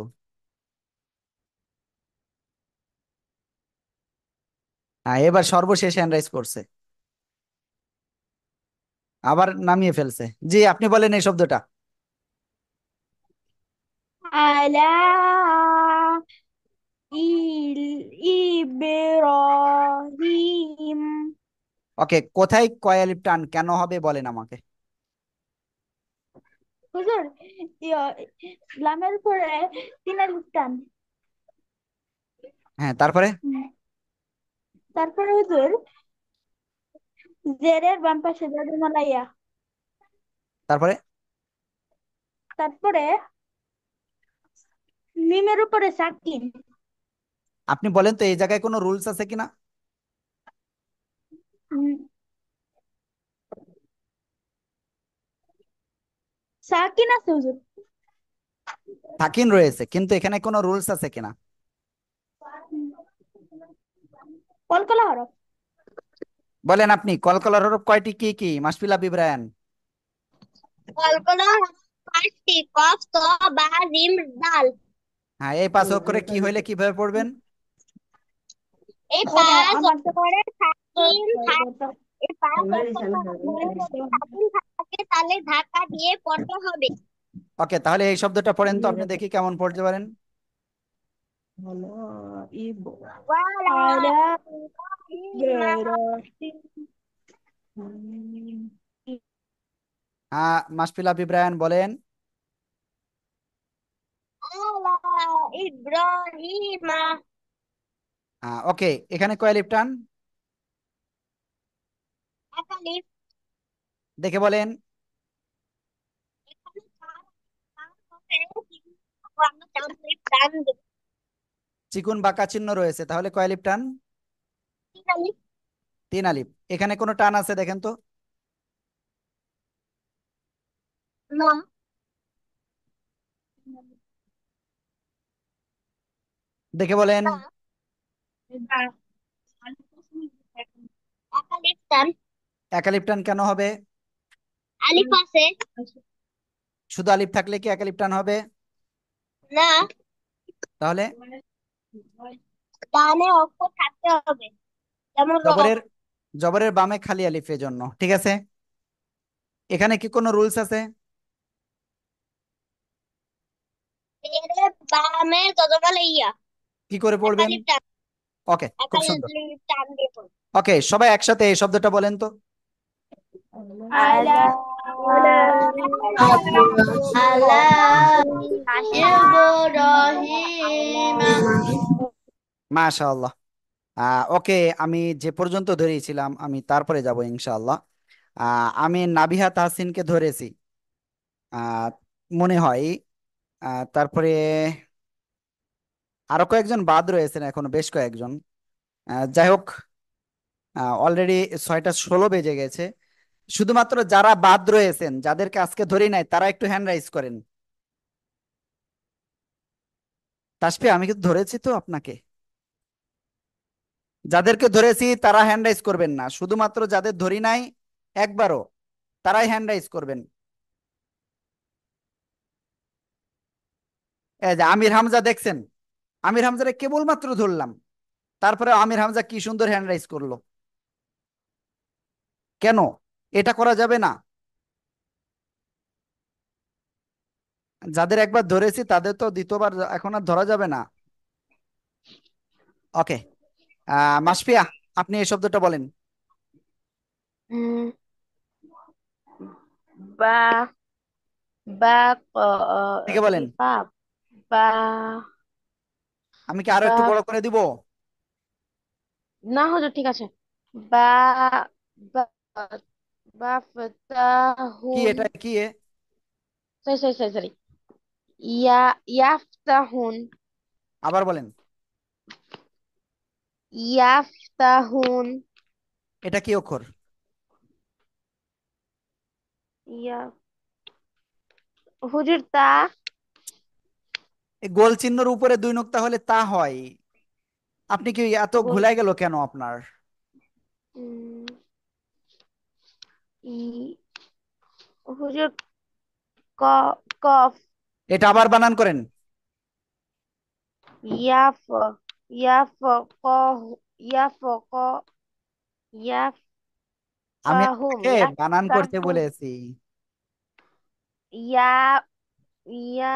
হ্যাঁ এবার সর্বশেষ হ্যান্ড রাইজ করছে আবার নামিয়ে ফেলছে জি আপনি বলেন এই শব্দটা আলা ইব্রাহিম ওকে কোথায় কয়ালিপ টান কেন হবে বলেন আমাকে হুজুর লামের পরে তিন আলিফ টান হ্যাঁ তারপরে তারপরে হুজুর জেরের বাম পাশে জাদু মালাইয়া তারপরে তারপরে মিমের উপরে সাকিন আপনি বলেন তো এই জায়গায় কোনো রুলস আছে কিনা সাকিন আছে হুজুর রয়েছে কিন্তু এখানে কোনো রুলস আছে কিনা কলকলা বলেন আপনি কলকলা হরফ কয়টি কি কি মাসফিলা বিব্রায়ন কলকলা পাঁচটি কফ তো জিম হ্যাঁ এই পাঁচ অক্ষরে কি হইলে কিভাবে পড়বেন এই তাহলে ধাক্কা দিয়ে পড়তে হবে ওকে তাহলে এই শব্দটা পড়েন তো আপনি দেখি কেমন পড়তে পারেন হ্যাঁ মাসফিলা বিব্রায়ন বলেন ইব্রাহিমা ওকে এখানে কয় লিফ টান দেখে বলেন চিকুন বাঁকা চিহ্ন রয়েছে তাহলে কয় লিফ টান তিন আলিফ এখানে কোনো টান আছে দেখেন তো দেখে বলেন একালিপ্টান কেন হবে আলিফ আছে শুধু আলিফ থাকলে কি হবে না তাহলে ডানে অক্ষর থাকতে হবে যেমন জবরের জবরের বামে খালি আলিফের জন্য ঠিক আছে এখানে কি কোনো রুলস আছে বামে কি করে পড়বেন ওকে খুব সুন্দর ওকে সবাই একসাথে এই শব্দটা বলেন তো মাশাআল্লাহ ওকে আমি যে পর্যন্ত ধরেছিলাম আমি তারপরে যাব ইনশাআল্লাহ আমি নাবিহা তাহসিনকে ধরেছি মনে হয় তারপরে আরো কয়েকজন বাদ রয়েছেন এখনো বেশ কয়েকজন যাই হোক অলরেডি ছয়টা ষোলো বেজে গেছে শুধুমাত্র যারা বাদ রয়েছেন যাদেরকে আজকে ধরি নাই তারা একটু হ্যান্ড রাইজ করেন তাসপি আমি কিন্তু ধরেছি তো আপনাকে যাদেরকে ধরেছি তারা হ্যান্ড রাইজ করবেন না শুধুমাত্র যাদের ধরি নাই একবারও তারাই হ্যান্ড রাইজ করবেন আমির হামজা দেখছেন আমির হামজারে কেবলমাত্র ধরলাম তারপরে আমির হামজা কি সুন্দর হ্যান্ড রাইজ করলো কেন এটা করা যাবে না যাদের একবার ধরেছি তাদের তো দ্বিতীয়বার এখন আর ধরা যাবে না ওকে মাসফিয়া আপনি এই শব্দটা বলেন বা বা বলেন বা আমি কি আরো একটু বড় করে দিব না ঠিক আছে বা বা বা কি এটা কি এ সরি সরি সরি সরি ইয়া ইয়াফতাহুন আবার বলেন ইয়াফতাহুন এটা কি অক্ষর ইয়া হুজুর তা গোল চিহ্নর উপরে দুই নোক্তা হলে তা হয় আপনি কি এত ভুলাই গেল কেন আপনার এটা আবার বানান করেন ইয়াফ ইয়াফ ক ইয়াফ ক ইয়াফ আমি আপনাকে বানান করতে বলেছি ইয়া ইয়া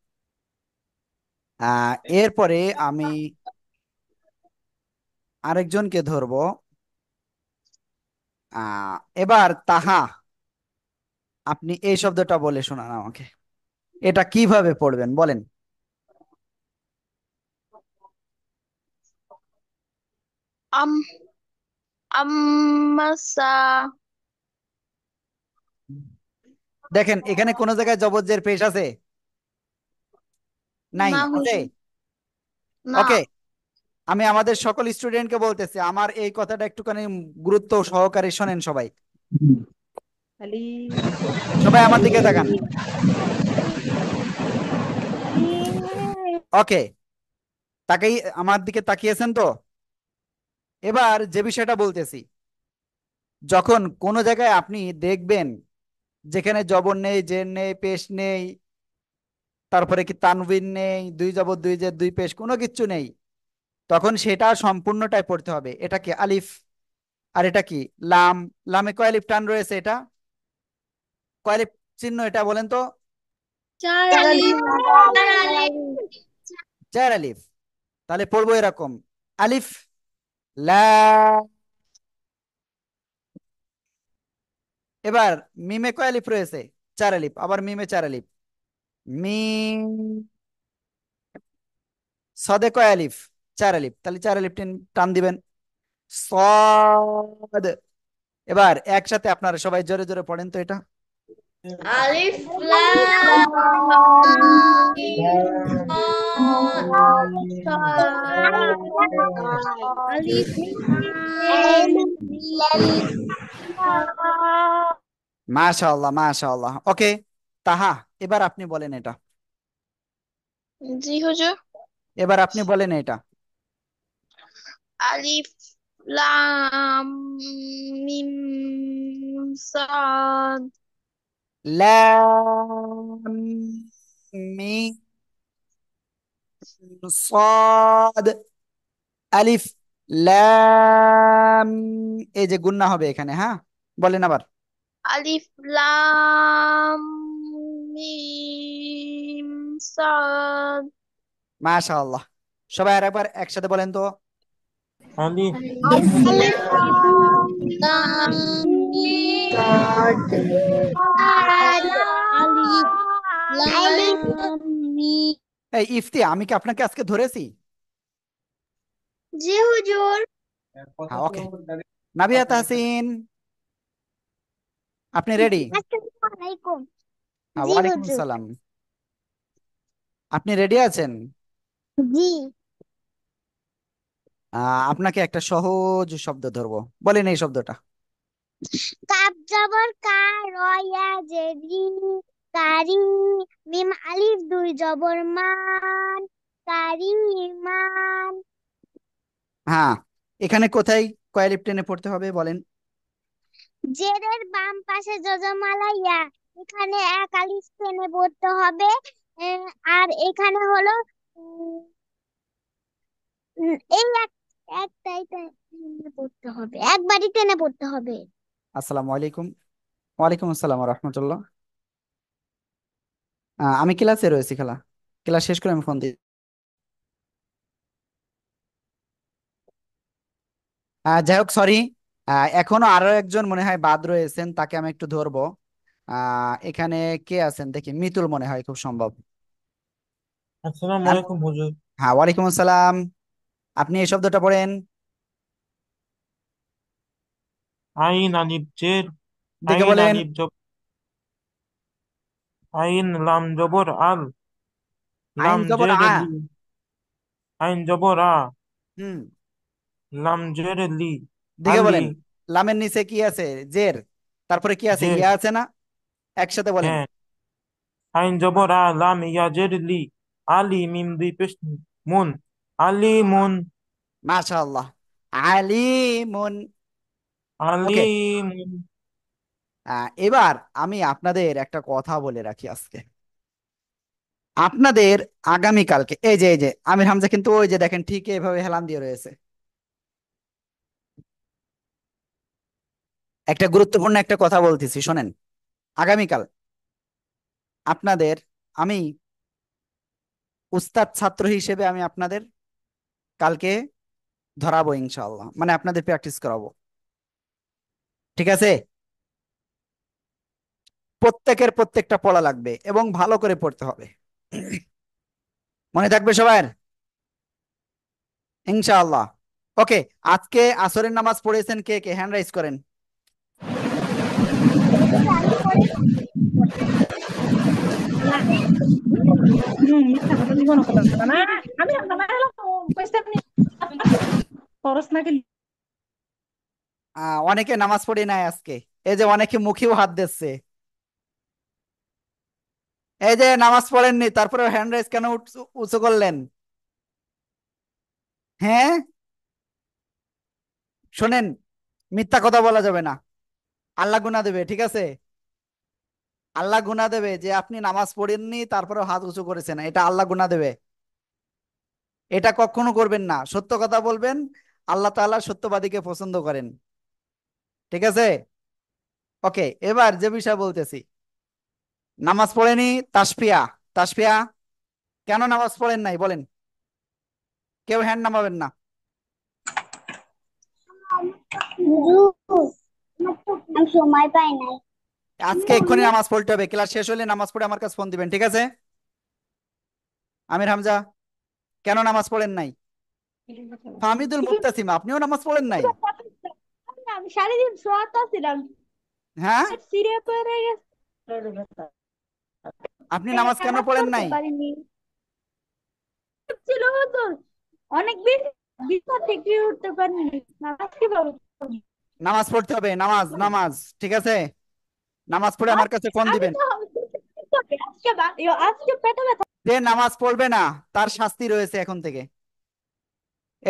এরপরে আমি আরেকজনকে ধরব এবার তাহা আপনি এই শব্দটা বলে শোনান আমাকে এটা কিভাবে পড়বেন বলেন দেখেন এখানে কোন জায়গায় জবজের পেশ আছে নাই ওকে ওকে আমি আমাদের সকল স্টুডেন্টকে বলতেছি আমার এই কথাটা একটুখানি গুরুত্ব সহকারে শোনেন সবাই সবাই আমার দিকে তাকান ওকে তাকেই আমার দিকে তাকিয়েছেন তো এবার যে বিষয়টা বলতেছি যখন কোনো জায়গায় আপনি দেখবেন যেখানে জবর নেই জেন নেই পেশ নেই তারপরে কি তানবিন নেই দুই যাবো দুই যে দুই পেশ কোনো কিচ্ছু নেই তখন সেটা সম্পূর্ণটাই পড়তে হবে এটা কি আলিফ আর এটা কি লাম লামে কয় আলিফ টান রয়েছে এটা কয় আলিফ চিহ্ন এটা বলেন তো চার আলিফ তাহলে পড়বো এরকম আলিফ এবার মিমে কয় আলিফ রয়েছে চার আলিফ আবার মিমে চার আলিফ মিম সদে কয় আলিফ চার আলিফ তাহলে চার আলিফ টান দিবেন সদ এবার একসাথে আপনারা সবাই জোরে জোরে পড়েন তো এটা আলিফ মাশাআল্লাহ মাশাআল্লাহ ওকে তাহা এবার আপনি বলেন এটা জি হুজুর এবার আপনি বলেন এটা আলিফ লাম মিম সাদ লাম মিম সাদ আলিফ লাম এই যে গুন্না হবে এখানে হ্যাঁ বলেন আবার আলিফ লাম মিম সাদ মাশাআল্লাহ সবাই একসাথে বলেন তো এই ইফতি আমি কি আপনাকে আজকে ধরেছি জি হুজুর হ্যাঁ ওকে নাবিয়া তাহসিন আপনি রেডি আসসালামু আলাইকুম ওয়ালাইকুম সালাম আপনি রেডি আছেন জি আপনাকে একটা সহজ শব্দ ধরবো বলেন এই শব্দটা কাপ জবর জেরি কারি মিম আলিফ দুই জবর মান কারি মান হ্যাঁ এখানে কোথায় কয়েলিপ্টেনে পড়তে হবে বলেন জেরের বাম পাশে যজমালাইয়া এখানে এক আলিফ টেনে পড়তে হবে আর এখানে হলো এই এক একটাই টেনে পড়তে হবে একবারই টেনে পড়তে হবে আসসালামু আলাইকুম ওয়ালাইকুম আসসালাম রহমতুল্লাহ আমি ক্লাসে রয়েছি খেলা ক্লাস শেষ করে আমি ফোন দিই যাই হোক সরি এখনো আরো একজন মনে হয় বাদ রয়েছেন তাকে আমি একটু ধরবো আহ এখানে কে আছেন দেখি মিতুল মনে হয় খুব সম্ভব আসসালামু আলাইকুম হুজুর হ্যাঁ ওয়ালাইকুম আসসালাম আপনি এই শব্দটা পড়েন আইন আনিব জের দেখে আইন বলেন আনিব জব আইন লাম জবর আল আইন লাম জবর জের আ লি আইন জবর আ হুম লাম জের লি দেখে আলি বলেন লামের নিচে কি আছে জের তারপরে কি আছে জের ইয়া আছে না একসাথে বলেন হ্যাঁ আইন জবর আলাম ইয়াজের লি আলি মিম দুই পেশ মুন আলি মুন মাশাআল্লাহ আলিমুন ওকে আলিমুন এবার আমি আপনাদের একটা কথা বলে রাখি আজকে আপনাদের আগামীকালকে এই যে এই যে আমির হামজা কিন্তু ওই যে দেখেন ঠিক এভাবে হেলান দিয়ে রয়েছে একটা গুরুত্বপূর্ণ একটা কথা বলতেছি শোনেন আগামীকাল আপনাদের আমি উস্তাদ ছাত্র হিসেবে আমি আপনাদের কালকে ধরাবো ইনশাল্লাহ মানে আপনাদের প্র্যাকটিস করাবো ঠিক আছে প্রত্যেকের প্রত্যেকটা পড়া লাগবে এবং ভালো করে পড়তে হবে মনে থাকবে সবার ইনশাআল্লাহ ওকে আজকে আসরের নামাজ পড়েছেন কে কে হ্যান্ড রাইজ করেন অনেকে নামাজ পড়ি নাই আজকে এই যে অনেকে মুখেও হাত দিচ্ছে এই যে নামাজ পড়েননি তারপরে হ্যান্ড রাইজ কেন উঁচু করলেন হ্যাঁ শোনেন মিথ্যা কথা বলা যাবে না আল্লাহ গুনা দেবে ঠিক আছে আল্লাহ গুনা দেবে যে আপনি নামাজ পড়েননি তারপরে হাত উঁচু করেছেন এটা আল্লাহ গুনা দেবে এটা কখনো করবেন না সত্য কথা বলবেন আল্লাহ তাল্লাহ সত্যবাদীকে পছন্দ করেন ঠিক আছে ওকে এবার যে বিষয় বলতেছি নামাজ পড়েনি তাসপিয়া তাসপিয়া কেন নামাজ পড়েন নাই বলেন কেউ হ্যান্ড নামাবেন না সময় পাই নাই আজকে এক্ষুনি নামাজ পড়তে হবে ক্লাস শেষ হলে নামাজ পড়ে আমার কাছে ফোন দিবেন ঠিক আছে আমির হামজা কেন নামাজ পড়েন নাই ফামিদুল মুক্তাসিম আপনিও নামাজ পড়েন নাই হ্যাঁ আপনি নামাজ কেন পড়েন নাই নামাজ পড়তে হবে নামাজ নামাজ ঠিক আছে নামাজ পড়ে আমার কাছে ফোন দিবেন যে নামাজ পড়বে না তার শাস্তি রয়েছে এখন থেকে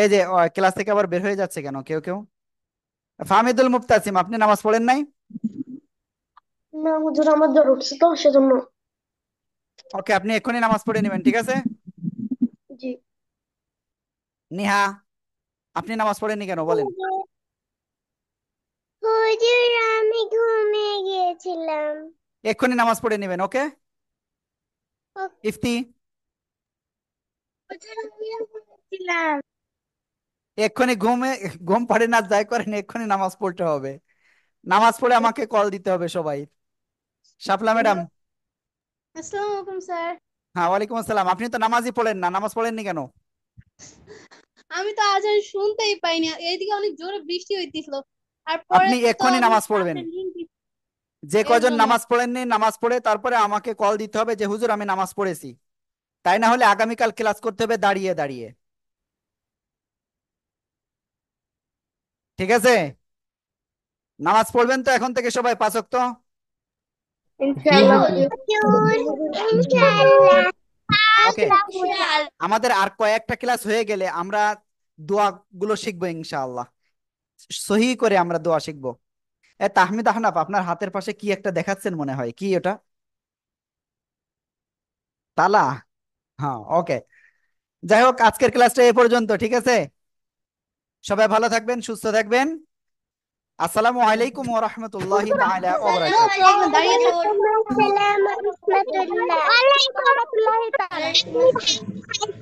এই যে ক্লাস থেকে আবার বের হয়ে যাচ্ছে কেন কেউ কেউ ফাহমিদুল মুফতাসিম আপনি নামাজ পড়েন নাই না হুজুর আমার জ্বর উঠছে তো সেজন্য ওকে আপনি এক্ষুনি নামাজ পড়ে নেবেন ঠিক আছে জি নিহা আপনি নামাজ পড়েননি কেন বলেন হুজুর আমি ঘুমিয়ে গিয়েছিলাম এক্ষুনি নামাজ পড়ে নেবেন ওকে ইফতি এক্ষুনি ঘুমে ঘুম পাড়ে না যাই করেন এক্ষুনি নামাজ পড়তে হবে নামাজ পড়ে আমাকে কল দিতে হবে সবাই শাপলা ম্যাডাম আসসালামু আলাইকুম স্যার হ্যাঁ ওয়ালাইকুম আসসালাম আপনি তো নামাজই পড়েন না নামাজ পড়েননি কেন আমি তো আজ শুনতেই পাইনি এইদিকে অনেক জোরে বৃষ্টি হইতেছিল আপনি এক্ষুনি নামাজ পড়বেন যে কজন নামাজ পড়েননি নামাজ পড়ে তারপরে আমাকে কল দিতে হবে যে হুজুর আমি নামাজ পড়েছি তাই না হলে আগামীকাল ক্লাস করতে হবে দাঁড়িয়ে দাঁড়িয়ে ঠিক আছে নামাজ পড়বেন তো এখন থেকে সবাই পাচক তো আমাদের আর কয়েকটা ক্লাস হয়ে গেলে আমরা দোয়াগুলো শিখবো ইনশাআল্লাহ সহি করে আমরা দোয়া শিখবো এ তাহমিদ আহনাফ আপনার হাতের পাশে কি একটা দেখাচ্ছেন মনে হয় কি ওটা তালা হ্যাঁ ওকে যাই হোক আজকের ক্লাসটা এ পর্যন্ত ঠিক আছে সবাই ভালো থাকবেন সুস্থ থাকবেন আসসালামু আলাইকুম ওয়া